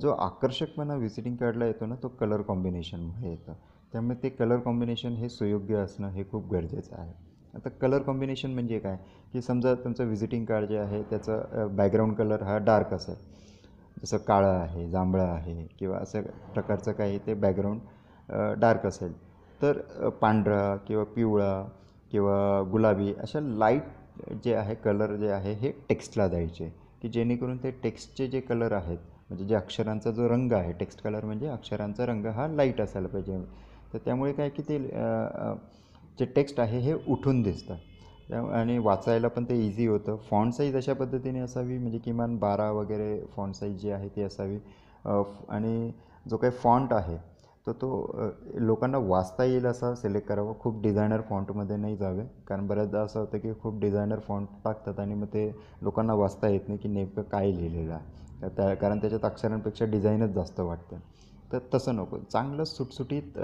जो आकर्षकपणा व्हिजिटिंग कार्डला येतो ना तो कलर कॉम्बिनेशनमुळे येतं त्यामुळे ते कलर कॉम्बिनेशन हे सुयोग्य असणं हे खूप गरजेचं आहे आता कलर कॉम्बिनेशन म्हणजे काय की समजा तुमचं व्हिजिटिंग कार्ड जे आहे त्याचं बॅकग्राऊंड कलर हा डार्क असेल जसं काळं आहे जांभळं आहे किंवा असं प्रकारचं काही ते बॅकग्राऊंड डार्क असेल तर पांढरा किंवा पिवळा किंवा गुलाबी अशा लाईट जे आहे कलर जे आहे हे टेक्स्टला द्यायचे की जेणेकरून ते टेक्स्टचे जे कलर आहेत म्हणजे जे अक्षरांचा जो रंग आहे टेक्स्ट कलर म्हणजे अक्षरांचा रंग हा लाईट असायला पाहिजे तर त्यामुळे काय की ते जे टेक्स्ट आहे हे उठून दिसतात आणि वाचायला पण ते इझी होतं फॉन्ट साईज अशा पद्धतीने असावी म्हणजे किमान बारा वगैरे फॉन्ट साईज जी आहे ती असावी आणि जो काही फॉन्ट आहे तर तो लोकांना वाचता येईल असा सिलेक्ट करावा खूप डिझायनर फॉन्टमध्ये नाही जावे कारण बऱ्याचदा असं होतं की खूप डिझायनर फॉन्ट टाकतात आणि मग ते लोकांना वाचता येत नाही की नेमकं काय लिहिलेलं आहे त्या कारण त्याच्यात अक्षरांपेक्षा डिझाईनच जास्त वाटतं तर तसं नको चांगलं सुटसुटीत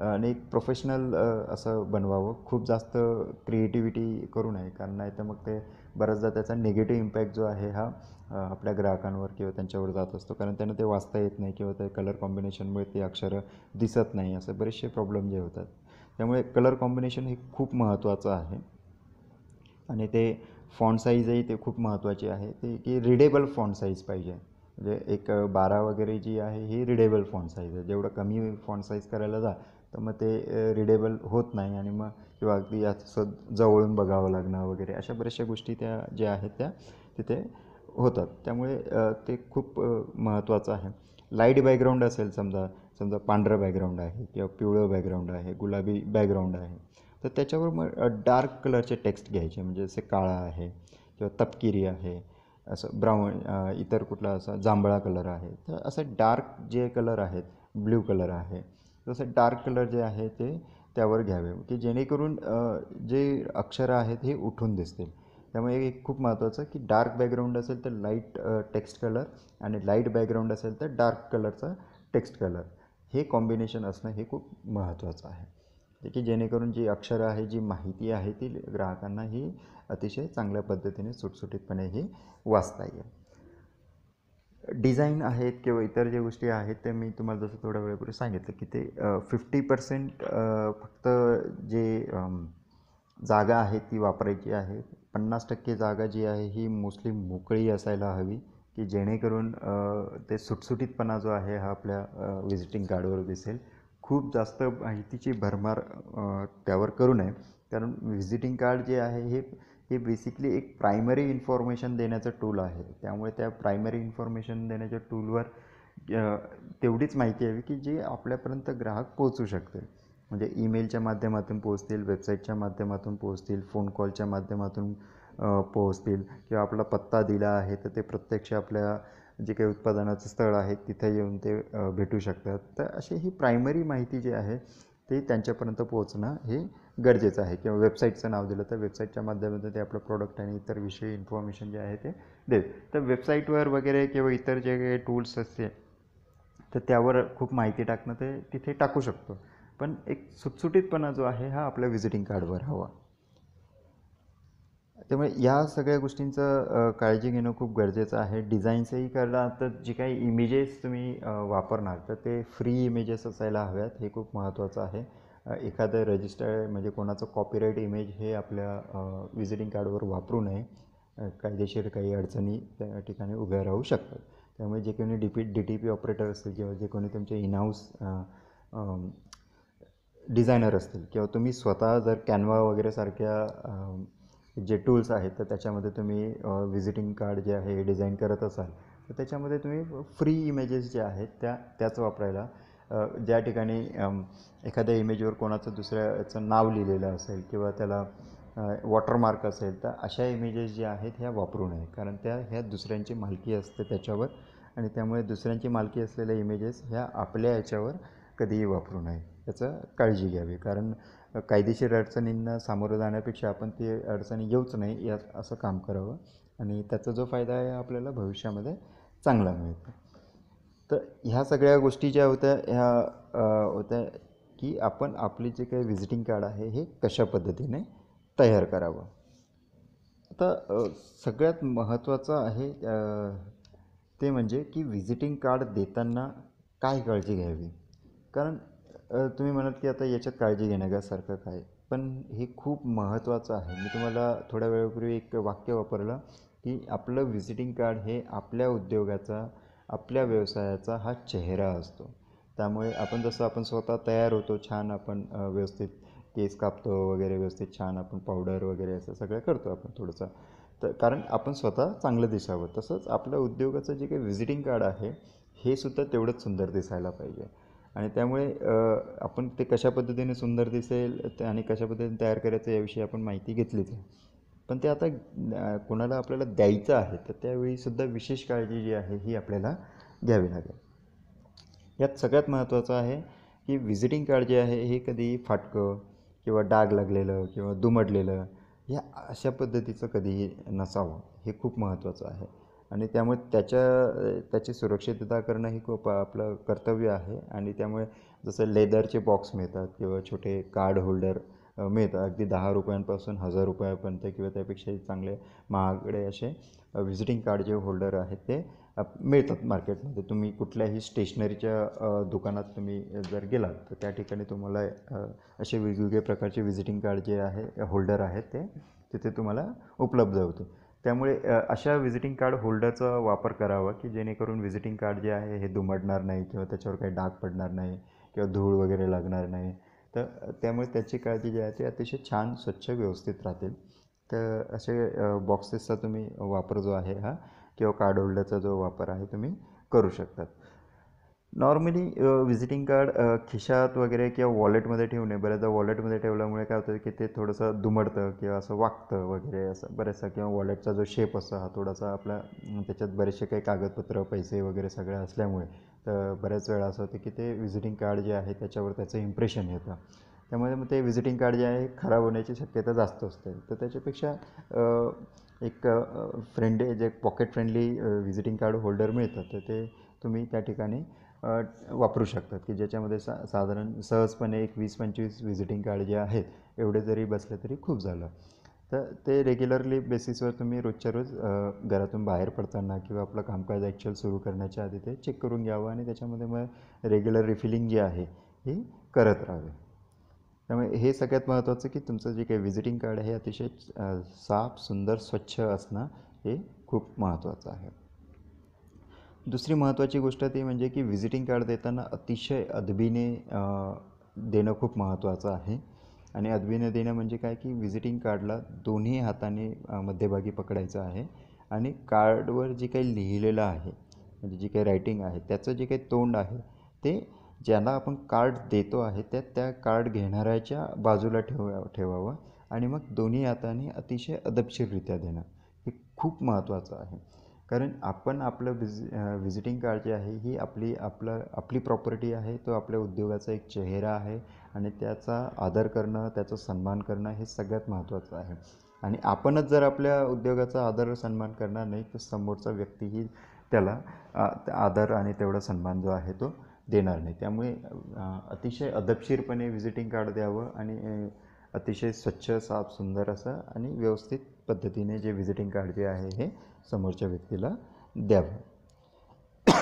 आणि एक प्रोफेशनल असं बनवावं खूप जास्त क्रिएटिव्हिटी करू नये कारण नाही तर मग ते बऱ्याचदा त्याचा निगेटिव्ह इम्पॅक्ट जो आहे हा आपल्या ग्राहकांवर किंवा त्यांच्यावर जात असतो कारण त्यांना ते वाचता येत नाही किंवा ते कलर कॉम्बिनेशनमुळे ते अक्षरं दिसत नाही असे बरेचसे प्रॉब्लेम जे होतात त्यामुळे कलर कॉम्बिनेशन हे खूप महत्त्वाचं आहे आणि ते फॉन्ट साईजही ते खूप महत्त्वाचे आहे ते की रिडेबल फॉन्ट साईज पाहिजे म्हणजे एक बारा वगैरे जी आहे ही रिडेबल फॉन्ट साईज आहे जेवढं कमी फॉन्ट साईज करायला जा तर मग ते रिडेबल होत नाही आणि मग किंवा अगदी असं जवळून बघावं लागणं वगैरे अशा बऱ्याचशा गोष्टी त्या ज्या आहेत त्या तिथे होतात त्यामुळे ते खूप महत्त्वाचं आहे लाईट बॅकग्राऊंड असेल समजा समजा पांढरं बॅकग्राऊंड आहे किंवा पिवळं बॅकग्राऊंड आहे गुलाबी बॅकग्राऊंड आहे तर त्याच्यावर मग डार्क कलरचे टेक्स्ट घ्यायचे म्हणजे जसे काळा आहे किंवा तपकिरी आहे असं ब्राऊन इतर कुठला असा जांभळा कलर आहे तर असे डार्क जे कलर आहेत ब्ल्यू कलर आहे तसं डार्क कलर जे आहे ते त्यावर घ्यावे की जेणेकरून जे अक्षरं आहेत हे उठून दिसतील त्यामुळे एक खूप महत्त्वाचं की डार्क बॅकग्राऊंड असेल तर लाईट टेक्स्ट कलर आणि लाईट बॅकग्राऊंड असेल तर डार्क कलरचा टेक्स्ट कलर हे कॉम्बिनेशन असणं हे खूप महत्त्वाचं आहे की जेणेकरून जी अक्षरं आहे जी माहिती आहे ती ग्राहकांना ही अतिशय चांगल्या पद्धतीने सुटसुटीतपणे ही वाचता येईल डिझाईन आहेत किंवा इतर ज्या गोष्टी आहेत ते मी तुम्हाला जसं थोड्या वेळापूर्वी सांगितलं की ते फिफ्टी पर्सेंट फक्त जे जागा आहे ती वापरायची आहे पन्नास टक्के जागा जी आहे ही मोस्टली मोकळी असायला हवी की जेणेकरून ते सुटसुटीतपणा जो आहे हा आपल्या व्हिजिटिंग कार्डवर दिसेल खूप जास्त माहितीची भरमार त्यावर करू नये कारण व्हिजिटिंग कार्ड जे आहे हे हे बेसिकली एक प्रायमरी इन्फॉर्मेशन देण्याचं टूल आहे त्यामुळे त्या प्रायमरी इन्फॉर्मेशन देण्याच्या टूलवर तेवढीच माहिती हवी की जी आपल्यापर्यंत ग्राहक पोहोचू शकते म्हणजे ईमेलच्या माध्यमातून पोहोचतील वेबसाईटच्या माध्यमातून पोहोचतील फोन कॉलच्या माध्यमातून पोहोचतील किंवा आपला पत्ता दिला आहे तर ते प्रत्यक्ष आपल्या जे काही उत्पादनाचं स्थळ आहे तिथे येऊन ते भेटू शकतात तर अशी ही प्रायमरी माहिती जी आहे ते त्यांच्यापर्यंत पोहोचणं हे गरजेचं आहे किंवा वेबसाईटचं नाव दिलं तर वेबसाईटच्या माध्यमातून ते आपलं प्रोडक्ट आणि इतर विषयी इन्फॉर्मेशन जे आहे ते देत तर वेबसाईटवर वगैरे किंवा इतर जे काही टूल्स असते तर त्यावर खूप माहिती टाकणं ते तिथे टाकू शकतो पण एक सुटसुटीतपणा जो आहे हा आपल्या व्हिजिटिंग कार्डवर हवा त्यामुळे या सगळ्या गोष्टींचं काळजी घेणं खूप गरजेचं आहे डिझाईन्सही करणार तर जे काही इमेजेस तुम्ही वापरणार तर ते फ्री इमेजेस असायला हव्यात हे खूप महत्त्वाचं आहे एखादं रजिस्टर म्हणजे कोणाचं कॉपीराईट इमेज हे आपल्या विजिटिंग कार्डवर वापरू नये कायदेशीर काही अडचणी त्या ठिकाणी उभ्या राहू शकतात त्यामुळे जे कोणी D P D T P operator असतील किंवा जे कोणी तुमचे इनहाऊस डिझायनर असतील किंवा तुम्ही स्वतः जर कॅनवा वगैरे सारख्या जे टूल्स आहेत तर त्याच्यामध्ये तुम्ही व्हिजिटिंग कार्ड जे आहे डिझाईन करत असाल तर त्याच्यामध्ये तुम्ही फ्री इमेजेस जे आहेत त्या त्याच वापरायला ज्या ठिकाणी एखाद्या इमेजवर कोणाचं दुसऱ्याचं नाव लिहिलेलं असेल किंवा त्याला वॉटरमार्क असेल तर अशा इमेजेस ज्या आहेत ह्या वापरू नये कारण त्या ह्या दुसऱ्यांची मालकी असते त्याच्यावर आणि त्यामुळे दुसऱ्यांची मालकी असलेल्या इमेजेस ह्या आपल्या याच्यावर कधीही वापरू नये याचं काळजी घ्यावी कारण कायदेशीर अडचणींना सामोरं जाण्यापेक्षा आपण ते अडचणी येऊच नाही या असं काम करावं आणि त्याचा जो फायदा आहे आपल्याला भविष्यामध्ये चांगला मिळतो तर ह्या सगळ्या गोष्टी ज्या होत्या ह्या होत्या की आपण आपली जे काही व्हिजिटिंग कार्ड आहे हे कशा पद्धतीने तयार करावं आता सगळ्यात महत्त्वाचं आहे ते म्हणजे की व्हिजिटिंग कार्ड देताना काय काळजी घ्यावी कारण तुम्ही म्हणत की आता याच्यात काळजी घेण्यासारखं काय पण हे खूप महत्त्वाचं आहे मी तुम्हाला थोड्या वेळापूर्वी एक वाक्य वापरलं की आपलं व्हिजिटिंग कार्ड हे आपल्या उद्योगाचा आपल्या व्यवसायाचा हा चेहरा असतो त्यामुळे आपण जसं आपण स्वतः तयार होतो छान आपण व्यवस्थित केस कापतो वगैरे व्यवस्थित छान आपण पावडर वगैरे असं सगळं करतो आपण थोडंसं तर कारण आपण स्वतः चांगलं दिसावं तसंच आपल्या उद्योगाचं जे काही व्हिजिटिंग कार्ड आहे हे सुद्धा तेवढंच सुंदर दिसायला पाहिजे आणि त्यामुळे आपण ते कशा पद्धतीने सुंदर दिसेल ते आणि कशा पद्धतीने तयार करायचं याविषयी आपण माहिती घेतलीच आहे पण ते आता कोणाला आपल्याला द्यायचं आहे तर त्यावेळीसुद्धा विशेष काळजी जी आहे ही आपल्याला घ्यावी लागेल यात सगळ्यात महत्त्वाचं आहे की व्हिजिटिंग कार्ड जे आहे हे कधी फाटकं किंवा डाग लागलेलं किंवा दुमडलेलं या अशा पद्धतीचं कधीही नसावं हे खूप महत्त्वाचं आहे आणि त्यामुळे त्याच्या त्याची सुरक्षितता करणं हे खूप आपलं कर्तव्य आहे आणि त्यामुळे जसं लेदरचे बॉक्स मिळतात किंवा छोटे कार्ड होल्डर मिळतात अगदी दहा रुपयांपासून हजार रुपयापर्यंत किंवा त्यापेक्षाही चांगले महागडे असे व्हिजिटिंग कार्ड जे होल्डर आहेत ते मिळतात मार्केटमध्ये तुम्ही कुठल्याही स्टेशनरीच्या दुकानात तुम्ही जर गेलात तर त्या ठिकाणी तुम्हाला असे वेगवेगळे प्रकारचे व्हिजिटिंग कार्ड जे आहे होल्डर आहेत ते तिथे तुम्हाला उपलब्ध होते त्यामुळे अशा व्हिजिटिंग कार्ड होल्डरचा वापर करावा की जेणेकरून व्हिजिटिंग कार्ड जे आहे हे दुमडणार नाही किंवा त्याच्यावर काही डाग पडणार नाही किंवा धूळ वगैरे लागणार नाही तर त्यामुळे त्याची काळजी जी आहे ती अतिशय छान स्वच्छ व्यवस्थित राहतील तर असे बॉक्सेसचा तुम्ही वापर जो आहे हा किंवा कार्ड होल्डरचा जो वापर आहे तुम्ही करू शकतात नॉर्मली विजिटिंग कार्ड खिशात वगैरे किंवा वॉलेटमध्ये ठेवणे बऱ्याचदा वॉलेटमध्ये ठेवल्यामुळे काय होतं की ते थोडंसं दुमडतं किंवा असं वागतं वगैरे असं बरेचसा किंवा वॉलेटचा जो शेप असतो हा थोडासा आपला त्याच्यात बरेचसे काही कागदपत्र पैसे वगैरे सगळे असल्यामुळे तर बऱ्याच वेळा असं होतं की ते विजिटिंग कार्ड जे आहे त्याच्यावर त्याचं इम्प्रेशन येतं त्यामुळे मग ते व्हिजिटिंग कार्ड जे आहे खराब होण्याची शक्यता जास्त असते तर त्याच्यापेक्षा एक फ्रेंड जे pocket friendly visiting card holder मिळतं तर ते तुम्ही त्या ठिकाणी वापरू शकतात की ज्याच्यामध्ये सा साधारण सहजपणे एक वीस पंचवीस व्हिजिटिंग कार्ड जे आहेत एवढे जरी बसले तरी खूप झालं तर ते रेग्युलरली बेसिसवर तुम्ही रोजच्या रोज घरातून बाहेर पडताना किंवा आपलं कामकाज ॲक्च्युअल सुरू करण्याच्या आधी ते चेक करून घ्यावं आणि त्याच्यामध्ये मग रेग्युलर रिफिलिंग जी आहे हे करत राहावी त्यामुळे हे सगळ्यात महत्त्वाचं की तुमचं जे काही व्हिजिटिंग कार्ड आहे अतिशय साफ सुंदर स्वच्छ असणं हे खूप महत्त्वाचं आहे दुसरी महत्त्वाची गोष्ट ती म्हणजे की व्हिजिटिंग कार्ड देताना अतिशय अदबीने देणं खूप महत्त्वाचं आहे आणि अदबीने देणं म्हणजे काय की व्हिजिटिंग कार्डला दोन्ही हाताने मध्यभागी पकडायचं आहे आणि कार्डवर जे काही लिहिलेलं आहे म्हणजे जी काही रायटिंग आहे त्याचं जे काही तोंड आहे ते ज्याला आपण कार्ड देतो आहे त्या त्या कार्ड घेणाऱ्याच्या बाजूला ठेवा ठेवावं आणि मग दोन्ही हाताने अतिशय अदबशीररित्या देणं हे खूप महत्त्वाचं आहे कारण आपण आपलं विज व्हिजिटिंग कार्ड जे आहे ही आपली आपलं आपली प्रॉपर्टी आहे तो आपल्या उद्योगाचा एक चेहरा आहे आणि त्याचा आदर करणं त्याचा सन्मान करणं हे सगळ्यात महत्त्वाचं आहे आणि आपणच जर आपल्या उद्योगाचा आदर सन्मान करणार नाही तर समोरचा व्यक्तीही त्याला आदर आणि तेवढा सन्मान जो आहे तो देणार नाही त्यामुळे अतिशय अदबशीरपणे व्हिजिटिंग कार्ड द्यावं आणि अतिशय स्वच्छ साफ सुंदर असं आणि व्यवस्थित पद्धतीने जे व्हिजिटिंग कार्ड जे आहे हे समोरच्या व्यक्तीला द्यावं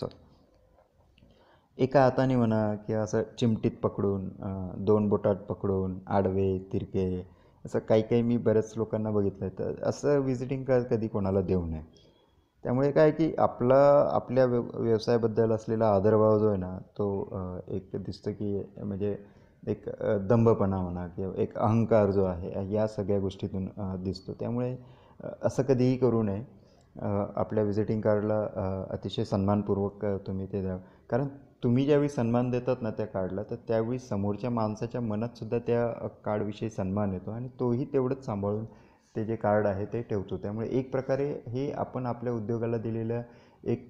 सॉरी एका हाताने म्हणा किंवा असं चिमटीत पकडून दोन बोटात पकडून आडवे तिरके असं काही काही मी बऱ्याच लोकांना बघितलं आहे तर असं विजिटिंग कार्ड कधी कोणाला देऊ नये त्यामुळे काय की आपला आपल्या व्यव व्यवसायाबद्दल असलेला आदरभाव जो आहे ना तो एक दिसतो की म्हणजे एक दंभपणा म्हणा किंवा एक अहंकार जो आहे या सगळ्या गोष्टीतून दिसतो त्यामुळे असं कधीही करू नये आपल्या व्हिजिटिंग कार्डला अतिशय सन्मानपूर्वक तुम्ही ते द्या कारण तुम्ही ज्यावेळी सन्मान देतात ना त्या कार्डला तर त्यावेळी समोरच्या माणसाच्या मनातसुद्धा त्या कार्डविषयी सन्मान येतो आणि तोही तेवढंच सांभाळून ते जे कार्ड आहे ते ठेवतो त्यामुळे एक प्रकारे हे आपण आपल्या उद्योगाला दिलेल्या एक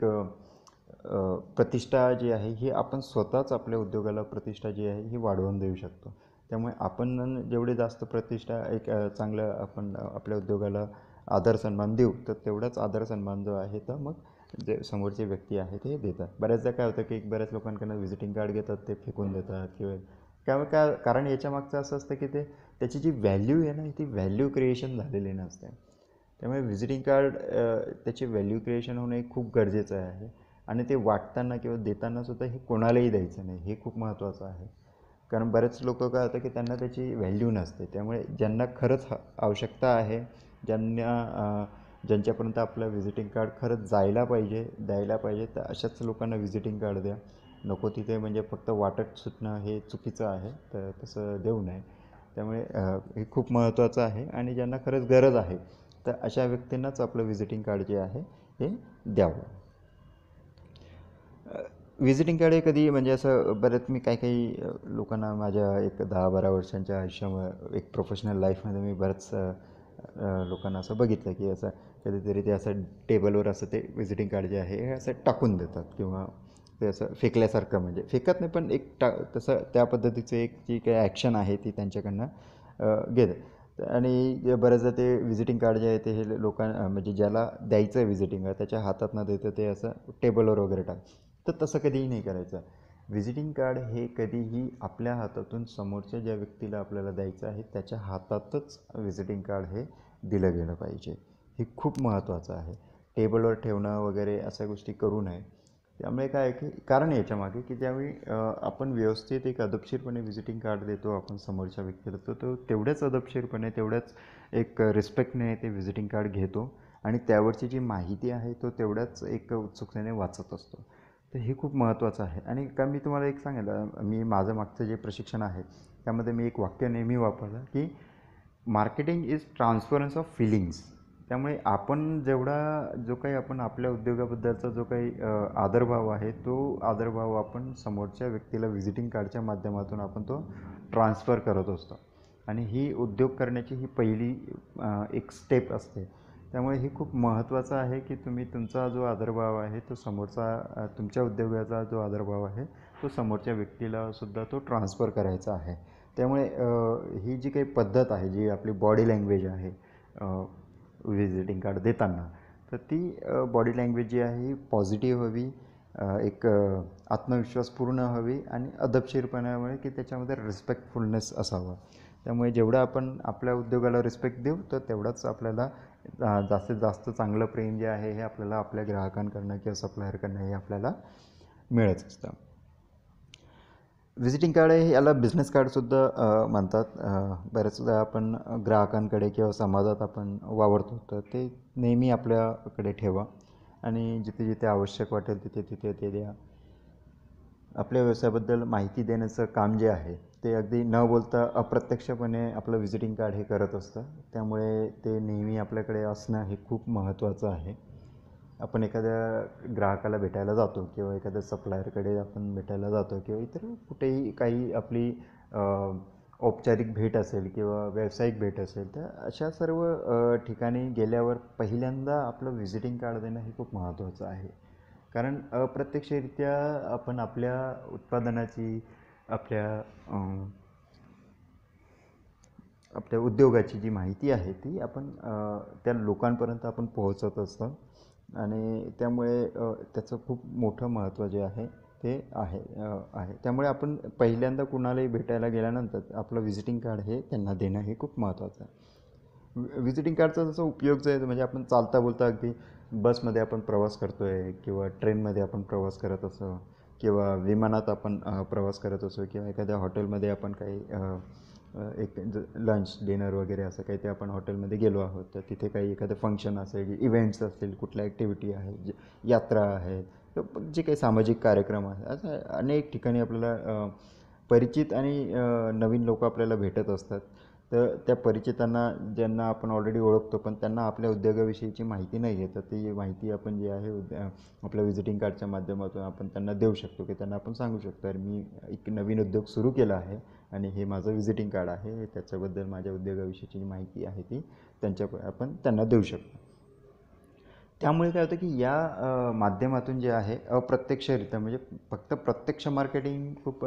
प्रतिष्ठा जी आहे ही आपण स्वतःच आपल्या उद्योगाला प्रतिष्ठा जी आहे ही वाढवून देऊ शकतो त्यामुळे आपण जेवढे जास्त प्रतिष्ठा एक चांगलं आपण आपल्या उद्योगाला आदर सन्मान देऊ तर तेवढाच आदर सन्मान जो आहे तर मग जे समोरचे व्यक्ती आहे ते देतात बऱ्याचदा काय होतं की बऱ्याच लोकांकडनं व्हिजिटिंग कार्ड घेतात ते फेकून देतात किंवा काय का कारण याच्यामागचं असं असतं की ते त्याची जी व्हॅल्यू आहे ना ती व्हॅल्यू क्रिएशन झालेली नसते त्यामुळे व्हिजिटिंग कार्ड त्याची व्हॅल्यू क्रिएशन होणं हे खूप गरजेचं आहे आणि ते वाटताना किंवा देतानासुद्धा हे कोणालाही द्यायचं नाही हे खूप महत्त्वाचं आहे कारण बरेच लोक काय होतं की त्यांना त्याची व्हॅल्यू नसते त्यामुळे ज्यांना खरंच आवश्यकता आहे ज्यांना ज्यांच्यापर्यंत आपलं व्हिजिटिंग कार्ड खरंच जायला पाहिजे द्यायला पाहिजे तर अशाच लोकांना व्हिजिटिंग कार्ड द्या नको तिथे म्हणजे फक्त वाटत सुटणं हे चुकीचं आहे तर तसं देऊ नये त्यामुळे हे खूप महत्त्वाचं आहे आणि ज्यांना खरंच गरज आहे तर अशा व्यक्तींनाच आपलं व्हिजिटिंग कार्ड जे आहे हे द्यावं व्हिजिटिंग कार्ड हे कधी म्हणजे असं बऱ्याच मी काही काही लोकांना माझ्या एक दहा बारा वर्षांच्या आयुष्यामुळे एक प्रोफेशनल लाईफमध्ये मी बरंच लोकांना असं बघितलं की असं कधीतरी ते असं टेबलवर असं ते विजिटिंग कार्ड जे आहे हे असं टाकून देतात किंवा ते असं फेकल्यासारखं म्हणजे फेकत नाही पण एक टा तसं त्या पद्धतीचं एक जी काही ॲक्शन आहे ती त्यांच्याकडनं घेतात आणि बऱ्याचदा ते विजिटिंग कार्ड जे आहे ते हे लोकां म्हणजे ज्याला द्यायचं आहे विजिटिंग त्याच्या हातात न देतं ते असं टेबलवर वगैरे टाक तर तसं कधीही नाही करायचं व्हिजिटिंग कार्ड हे कधीही आपल्या हातातून समोरच्या ज्या व्यक्तीला आपल्याला द्यायचं आहे त्याच्या हातातच व्हिजिटिंग कार्ड हे दिलं गेलं पाहिजे हे खूप महत्त्वाचं आहे टेबलवर ठेवणं वगैरे अशा गोष्टी करू नये त्यामुळे काय की कारण याच्यामागे की ज्यावेळी आपण व्यवस्थित एक अदबशीरपणे व्हिजिटिंग कार्ड देतो आपण समोरच्या व्यक्तीला तर तो तेवढ्याच अदबशीरपणे तेवढ्याच एक रिस्पेक्टने ते व्हिजिटिंग कार्ड घेतो आणि त्यावरची जी माहिती आहे तो तेवढ्याच एक उत्सुकतेने वाचत असतो तर हे खूप महत्त्वाचं आहे आणि का मी तुम्हाला एक सांगितलं मी माझं मागचं जे प्रशिक्षण आहे त्यामध्ये मी एक वाक्य नेहमी वापरलं की marketing is transference of feelings त्यामुळे आपण जेवढा जो काही आपण आपल्या उद्योगाबद्दलचा जो काही आदरभाव आहे तो आदरभाव आपण समोरच्या व्यक्तीला व्हिजिटिंग कार्डच्या माध्यमातून आपण तो ट्रान्सफर करत असतो आणि ही उद्योग करण्याची ही पहिली एक स्टेप असते त्यामुळे हे खूप महत्त्वाचं आहे की तुम्ही तुमचा जो आदरभाव आहे तो समोरचा तुमच्या उद्योगाचा जो आदरभाव आहे तो समोरच्या व्यक्तीलासुद्धा तो ट्रान्सफर करायचा आहे त्यामुळे ही जी काही पद्धत आहे जी आपली बॉडी लँग्वेज आहे व्हिजिटिंग कार्ड देताना तर ती बॉडी लँग्वेज जी आहे ही पॉझिटिव्ह हवी एक आत्मविश्वास पूर्ण हवी आणि अदबशीरपणामुळे की त्याच्यामध्ये रिस्पेक्टफुलनेस असावा त्यामुळे जेवढा आपण आपल्या उद्योगाला रिस्पेक्ट देऊ तर तेवढाच आपल्याला जास्तीत जास्त चांगलं प्रेम जे आहे हे आपल्याला आपल्या ग्राहकांकडनं किंवा सप्लायरकडनं हे आपल्याला मिळत असतं व्हिजिटिंग कार्ड हे याला बिझनेस कार्डसुद्धा म्हणतात बऱ्याचदा आपण ग्राहकांकडे किंवा समाजात आपण वावरतो तर ते नेहमी आपल्याकडे ठेवा आणि जिथे जिथे आवश्यक वाटेल तिथे तिथे ते द्या आपल्या व्यवसायाबद्दल माहिती देण्याचं काम जे आहे ते अगदी न बोलता अप्रत्यक्षपणे आपलं व्हिजिटिंग कार्ड हे करत असतं त्यामुळे ते नेहमी आपल्याकडे असणं हे खूप महत्त्वाचं आहे आपण एखाद्या ग्राहकाला भेटायला जातो किंवा एखाद्या सप्लायरकडे आपण भेटायला जातो किंवा इतर कुठेही काही आपली औपचारिक भेट असेल किंवा व्यावसायिक भेट असेल तर अशा सर्व ठिकाणी गेल्यावर पहिल्यांदा आपलं व्हिजिटिंग कार्ड देणं हे खूप महत्त्वाचं आहे कारण अप्रत्यक्षरित्या आपण आपल्या उत्पादनाची आपल्या आपल्या उद्योगाची जी माहिती आहे ती आपण त्या लोकांपर्यंत आपण पोहोचत असतो आणि त्यामुळे त्याचं खूप मोठं महत्त्व जे आहे ते आहे आहे त्यामुळे आपण पहिल्यांदा कुणालाही भेटायला गेल्यानंतर आपलं व्हिजिटिंग कार्ड हे त्यांना देणं हे खूप महत्त्वाचं आहे व्हिजिटिंग कार्डचा जसा उपयोग जो आहे म्हणजे आपण चालता बोलता अगदी बसमध्ये आपण प्रवास करतो आहे किंवा ट्रेनमध्ये आपण प्रवास करत असतो किंवा विमानात आपण प्रवास करत असो किंवा एखाद्या हॉटेलमध्ये आपण काही एक लंच डिनर वगैरे असं काही ते आपण हॉटेलमध्ये गेलो आहोत तर तिथे काही एखादं फंक्शन असेल इव्हेंट्स असतील कुठल्या ॲक्टिव्हिटी आहे यात्रा आहेत जे काही सामाजिक कार्यक्रम आहेत असं अनेक ठिकाणी आपल्याला परिचित आणि नवीन लोक आपल्याला भेटत असतात तर त्या परिचितांना ज्यांना आपण ऑलरेडी ओळखतो पण त्यांना आपल्या उद्योगाविषयीची माहिती नाही आहे तर ती माहिती आपण जी आहे उद्या आपल्या विजिटिंग कार्डच्या माध्यमातून आपण त्यांना देऊ शकतो की त्यांना आपण सांगू शकतो अरे मी एक नवीन उद्योग सुरू केला आहे आणि हे माझं विजिटिंग कार्ड आहे त्याच्याबद्दल माझ्या उद्योगाविषयीची जी माहिती आहे ती त्यांच्या आपण त्यांना देऊ शकतो त्यामुळे काय होतं की या माध्यमातून जे आहे अप्रत्यक्षरित्या म्हणजे फक्त प्रत्यक्ष मार्केटिंग खूप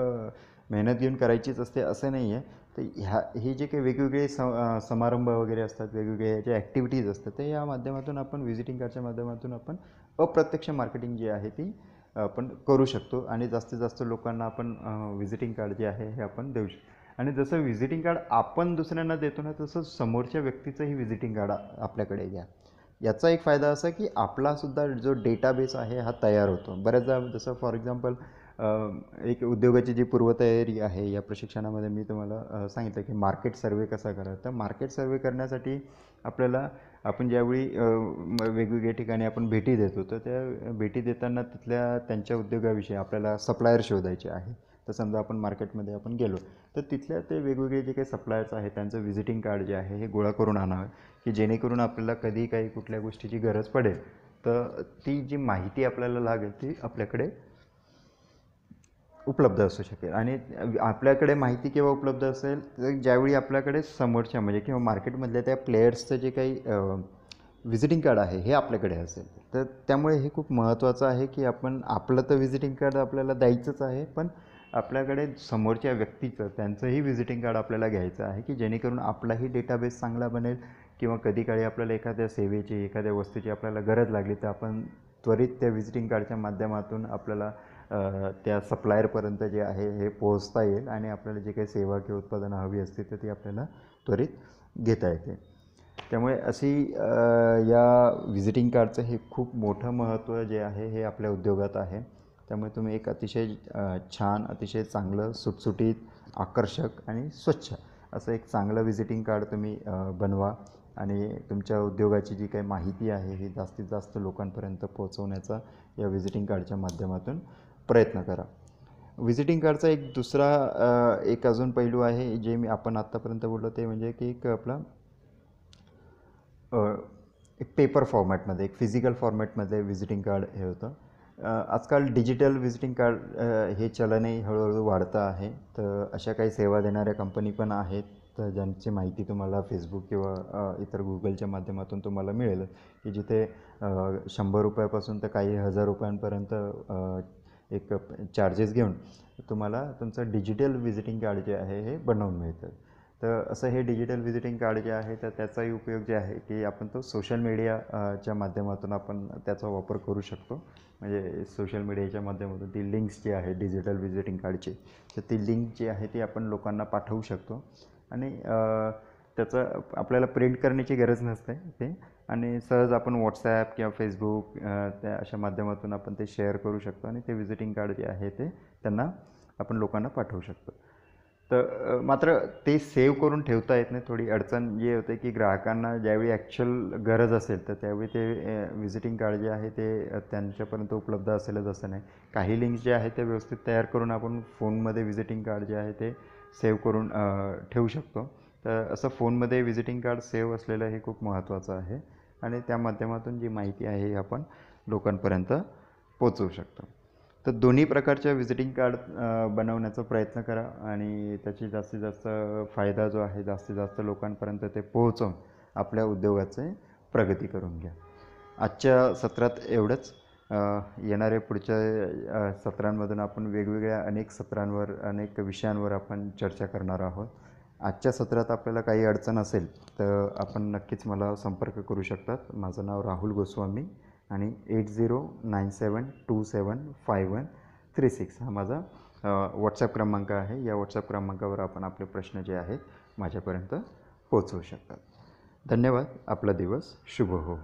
मेहनत घेऊन करायचीच असते असं नाही आहे तर ह्या हे जे काही वेगवेगळे स समारंभ वगैरे असतात वेगवेगळे जे ॲक्टिव्हिटीज असतात ते या माध्यमातून आपण व्हिजिटिंग कार्डच्या माध्यमातून आपण अप्रत्यक्ष मार्केटिंग जी आहे ती आपण करू शकतो आणि जास्तीत जास्त लोकांना आपण व्हिजिटिंग कार्ड जे आहे हे आपण देऊ शकतो आणि जसं व्हिजिटिंग कार्ड आपण दुसऱ्यांना देतो ना तसं समोरच्या व्यक्तीचंही व्हिजिटिंग कार्ड आपल्याकडे घ्या याचा एक फायदा असा की आपलासुद्धा जो डेटाबेस आहे हा तयार होतो बऱ्याचदा जसं फॉर एक्झाम्पल एक उद्योगाची जी पूर्वतयारी आहे या प्रशिक्षणामध्ये मी तुम्हाला सांगितलं की मार्केट सर्वे कसा करा तर मार्केट सर्वे करण्यासाठी आपल्याला आपण ज्यावेळी वेगवेगळ्या ठिकाणी आपण भेटी देतो तर त्या भेटी देताना तिथल्या त्यांच्या उद्योगाविषयी आपल्याला सप्लायर शोधायचे आहे तर समजा आपण मार्केटमध्ये आपण गेलो तर तिथल्या ते वेगवेगळे जे काही सप्लायर्स आहेत त्यांचं व्हिजिटिंग कार्ड जे आहे हे गोळा करून आणावं की जेणेकरून आपल्याला कधी काही कुठल्या गोष्टीची गरज पडेल तर ती जी माहिती आपल्याला लागेल ती आपल्याकडे उपलब्ध असू शकेल आणि आपल्याकडे माहिती केव्हा उपलब्ध असेल तर ज्यावेळी आपल्याकडे समोरच्या म्हणजे किंवा मार्केटमधल्या त्या प्लेयर्सचं जे काही व्हिजिटिंग कार्ड आहे हे आपल्याकडे असेल तर त्यामुळे हे खूप महत्त्वाचं आहे की आपण आपलं तर व्हिजिटिंग कार्ड आपल्याला द्यायचंच आहे पण आपल्याकडे समोरच्या व्यक्तीचं त्यांचंही व्हिजिटिंग कार्ड आपल्याला घ्यायचं आहे की जेणेकरून आपलाही डेटाबेस चांगला बनेल किंवा कधी काळी आपल्याला एखाद्या सेवेची एखाद्या वस्तूची आपल्याला गरज लागली तर आपण त्वरित त्या व्हिजिटिंग कार्डच्या माध्यमातून आपल्याला त्या सप्लायरपर्यंत जे आहे हे पोहोचता येईल आणि आपल्याला जे काही सेवा किंवा उत्पादनं हवी असतील तर ती आपल्याला त्वरित घेता येते त्यामुळे अशी या व्हिजिटिंग कार्डचं हे खूप मोठं महत्त्व जे आहे हे आपल्या उद्योगात आहे त्यामुळे तुम्ही एक अतिशय छान अतिशय चांगलं सुटसुटीत आकर्षक आणि स्वच्छ असं एक चांगलं व्हिजिटिंग कार्ड तुम्ही बनवा आणि तुमच्या उद्योगाची जी काही माहिती आहे ही जास्तीत जास्त लोकांपर्यंत पोहोचवण्याचा या व्हिजिटिंग कार्डच्या माध्यमातून प्रयत्न करा व्हिजिटिंग कार्डचा एक दुसरा एक अजून पैलू आहे जे मी आपण आत्तापर्यंत बोललो ते म्हणजे की एक आपला एक पेपर फॉर्मॅटमध्ये एक फिजिकल फॉर्मॅटमध्ये व्हिजिटिंग कार्ड हे होतं आजकाल डिजिटल विजिटिंग कार्ड हे चलनही हळूहळू वाढतं आहे तर अशा काही सेवा देणाऱ्या कंपनी पण आहेत तर ज्यांची माहिती तुम्हाला फेसबुक किंवा इतर गुगलच्या माध्यमातून तुम्हाला मिळेल की जिथे शंभर रुपयापासून तर काही हजार रुपयांपर्यंत एक चार्जेस घेऊन तुम्हाला तुमचं डिजिटल विजिटिंग कार्ड जे आहे हे बनवून मिळतं तर असं हे डिजिटल विजिटिंग कार्ड जे आहे तर त्याचाही उपयोग जे आहे की आपण तो सोशल मीडियाच्या माध्यमातून आपण त्याचा वापर करू शकतो म्हणजे सोशल मीडियाच्या माध्यमातून ती लिंक्स जी आहे डिजिटल विजिटिंग कार्डची तर ती लिंक जी आहे ती आपण लोकांना पाठवू शकतो आणि त्याचं आपल्याला प्रिंट करण्याची गरज नसते ते आणि सहज आपण व्हॉट्सॲप किंवा फेसबुक त्या अशा माध्यमातून आपण ते शेअर करू शकतो आणि ते व्हिजिटिंग कार्ड जे आहे ते त्यांना आपण लोकांना पाठवू शकतो तर मात्र ते सेव्ह करून ठेवता येत नाही थोडी अडचण जी होते की ग्राहकांना ज्यावेळी ॲक्च्युअल गरज असेल तर त्यावेळी ते व्हिजिटिंग कार्ड जे आहे ते त्यांच्यापर्यंत उपलब्ध असेलच असं नाही काही लिंक जे आहे ते व्यवस्थित तयार करून आपण फोनमध्ये व्हिजिटिंग कार्ड जे आहे ते सेव्ह करून ठेवू शकतो तर असं फोनमध्ये विजिटिंग कार्ड सेव्ह असलेलं हे खूप महत्त्वाचं आहे आणि त्या माध्यमातून जी माहिती आहे ही आपण लोकांपर्यंत पोचवू शकतो तर दोन्ही प्रकारच्या विजिटिंग कार्ड बनवण्याचा प्रयत्न करा आणि त्याची जास्तीत जास्त फायदा जो आहे जास्तीत जास्त लोकांपर्यंत ते पोहोचवून आपल्या उद्योगाचे प्रगती करून घ्या आजच्या सत्रात एवढंच येणाऱ्या पुढच्या सत्रांमधून आपण वेगवेगळ्या अनेक सत्रांवर अनेक विषयांवर आपण चर्चा करणार आहोत आजच्या सत्रात आपल्याला काही अडचण असेल तर आपण नक्कीच मला संपर्क करू शकतात माझं नाव राहुल गोस्वामी आणि eight zero nine seven two seven five one three six हा माझा व्हॉट्सअप क्रमांक आहे या व्हॉट्सअप क्रमांकावर आपण आपले प्रश्न जे आहेत माझ्यापर्यंत पोचवू शकतात धन्यवाद आपला दिवस शुभ हो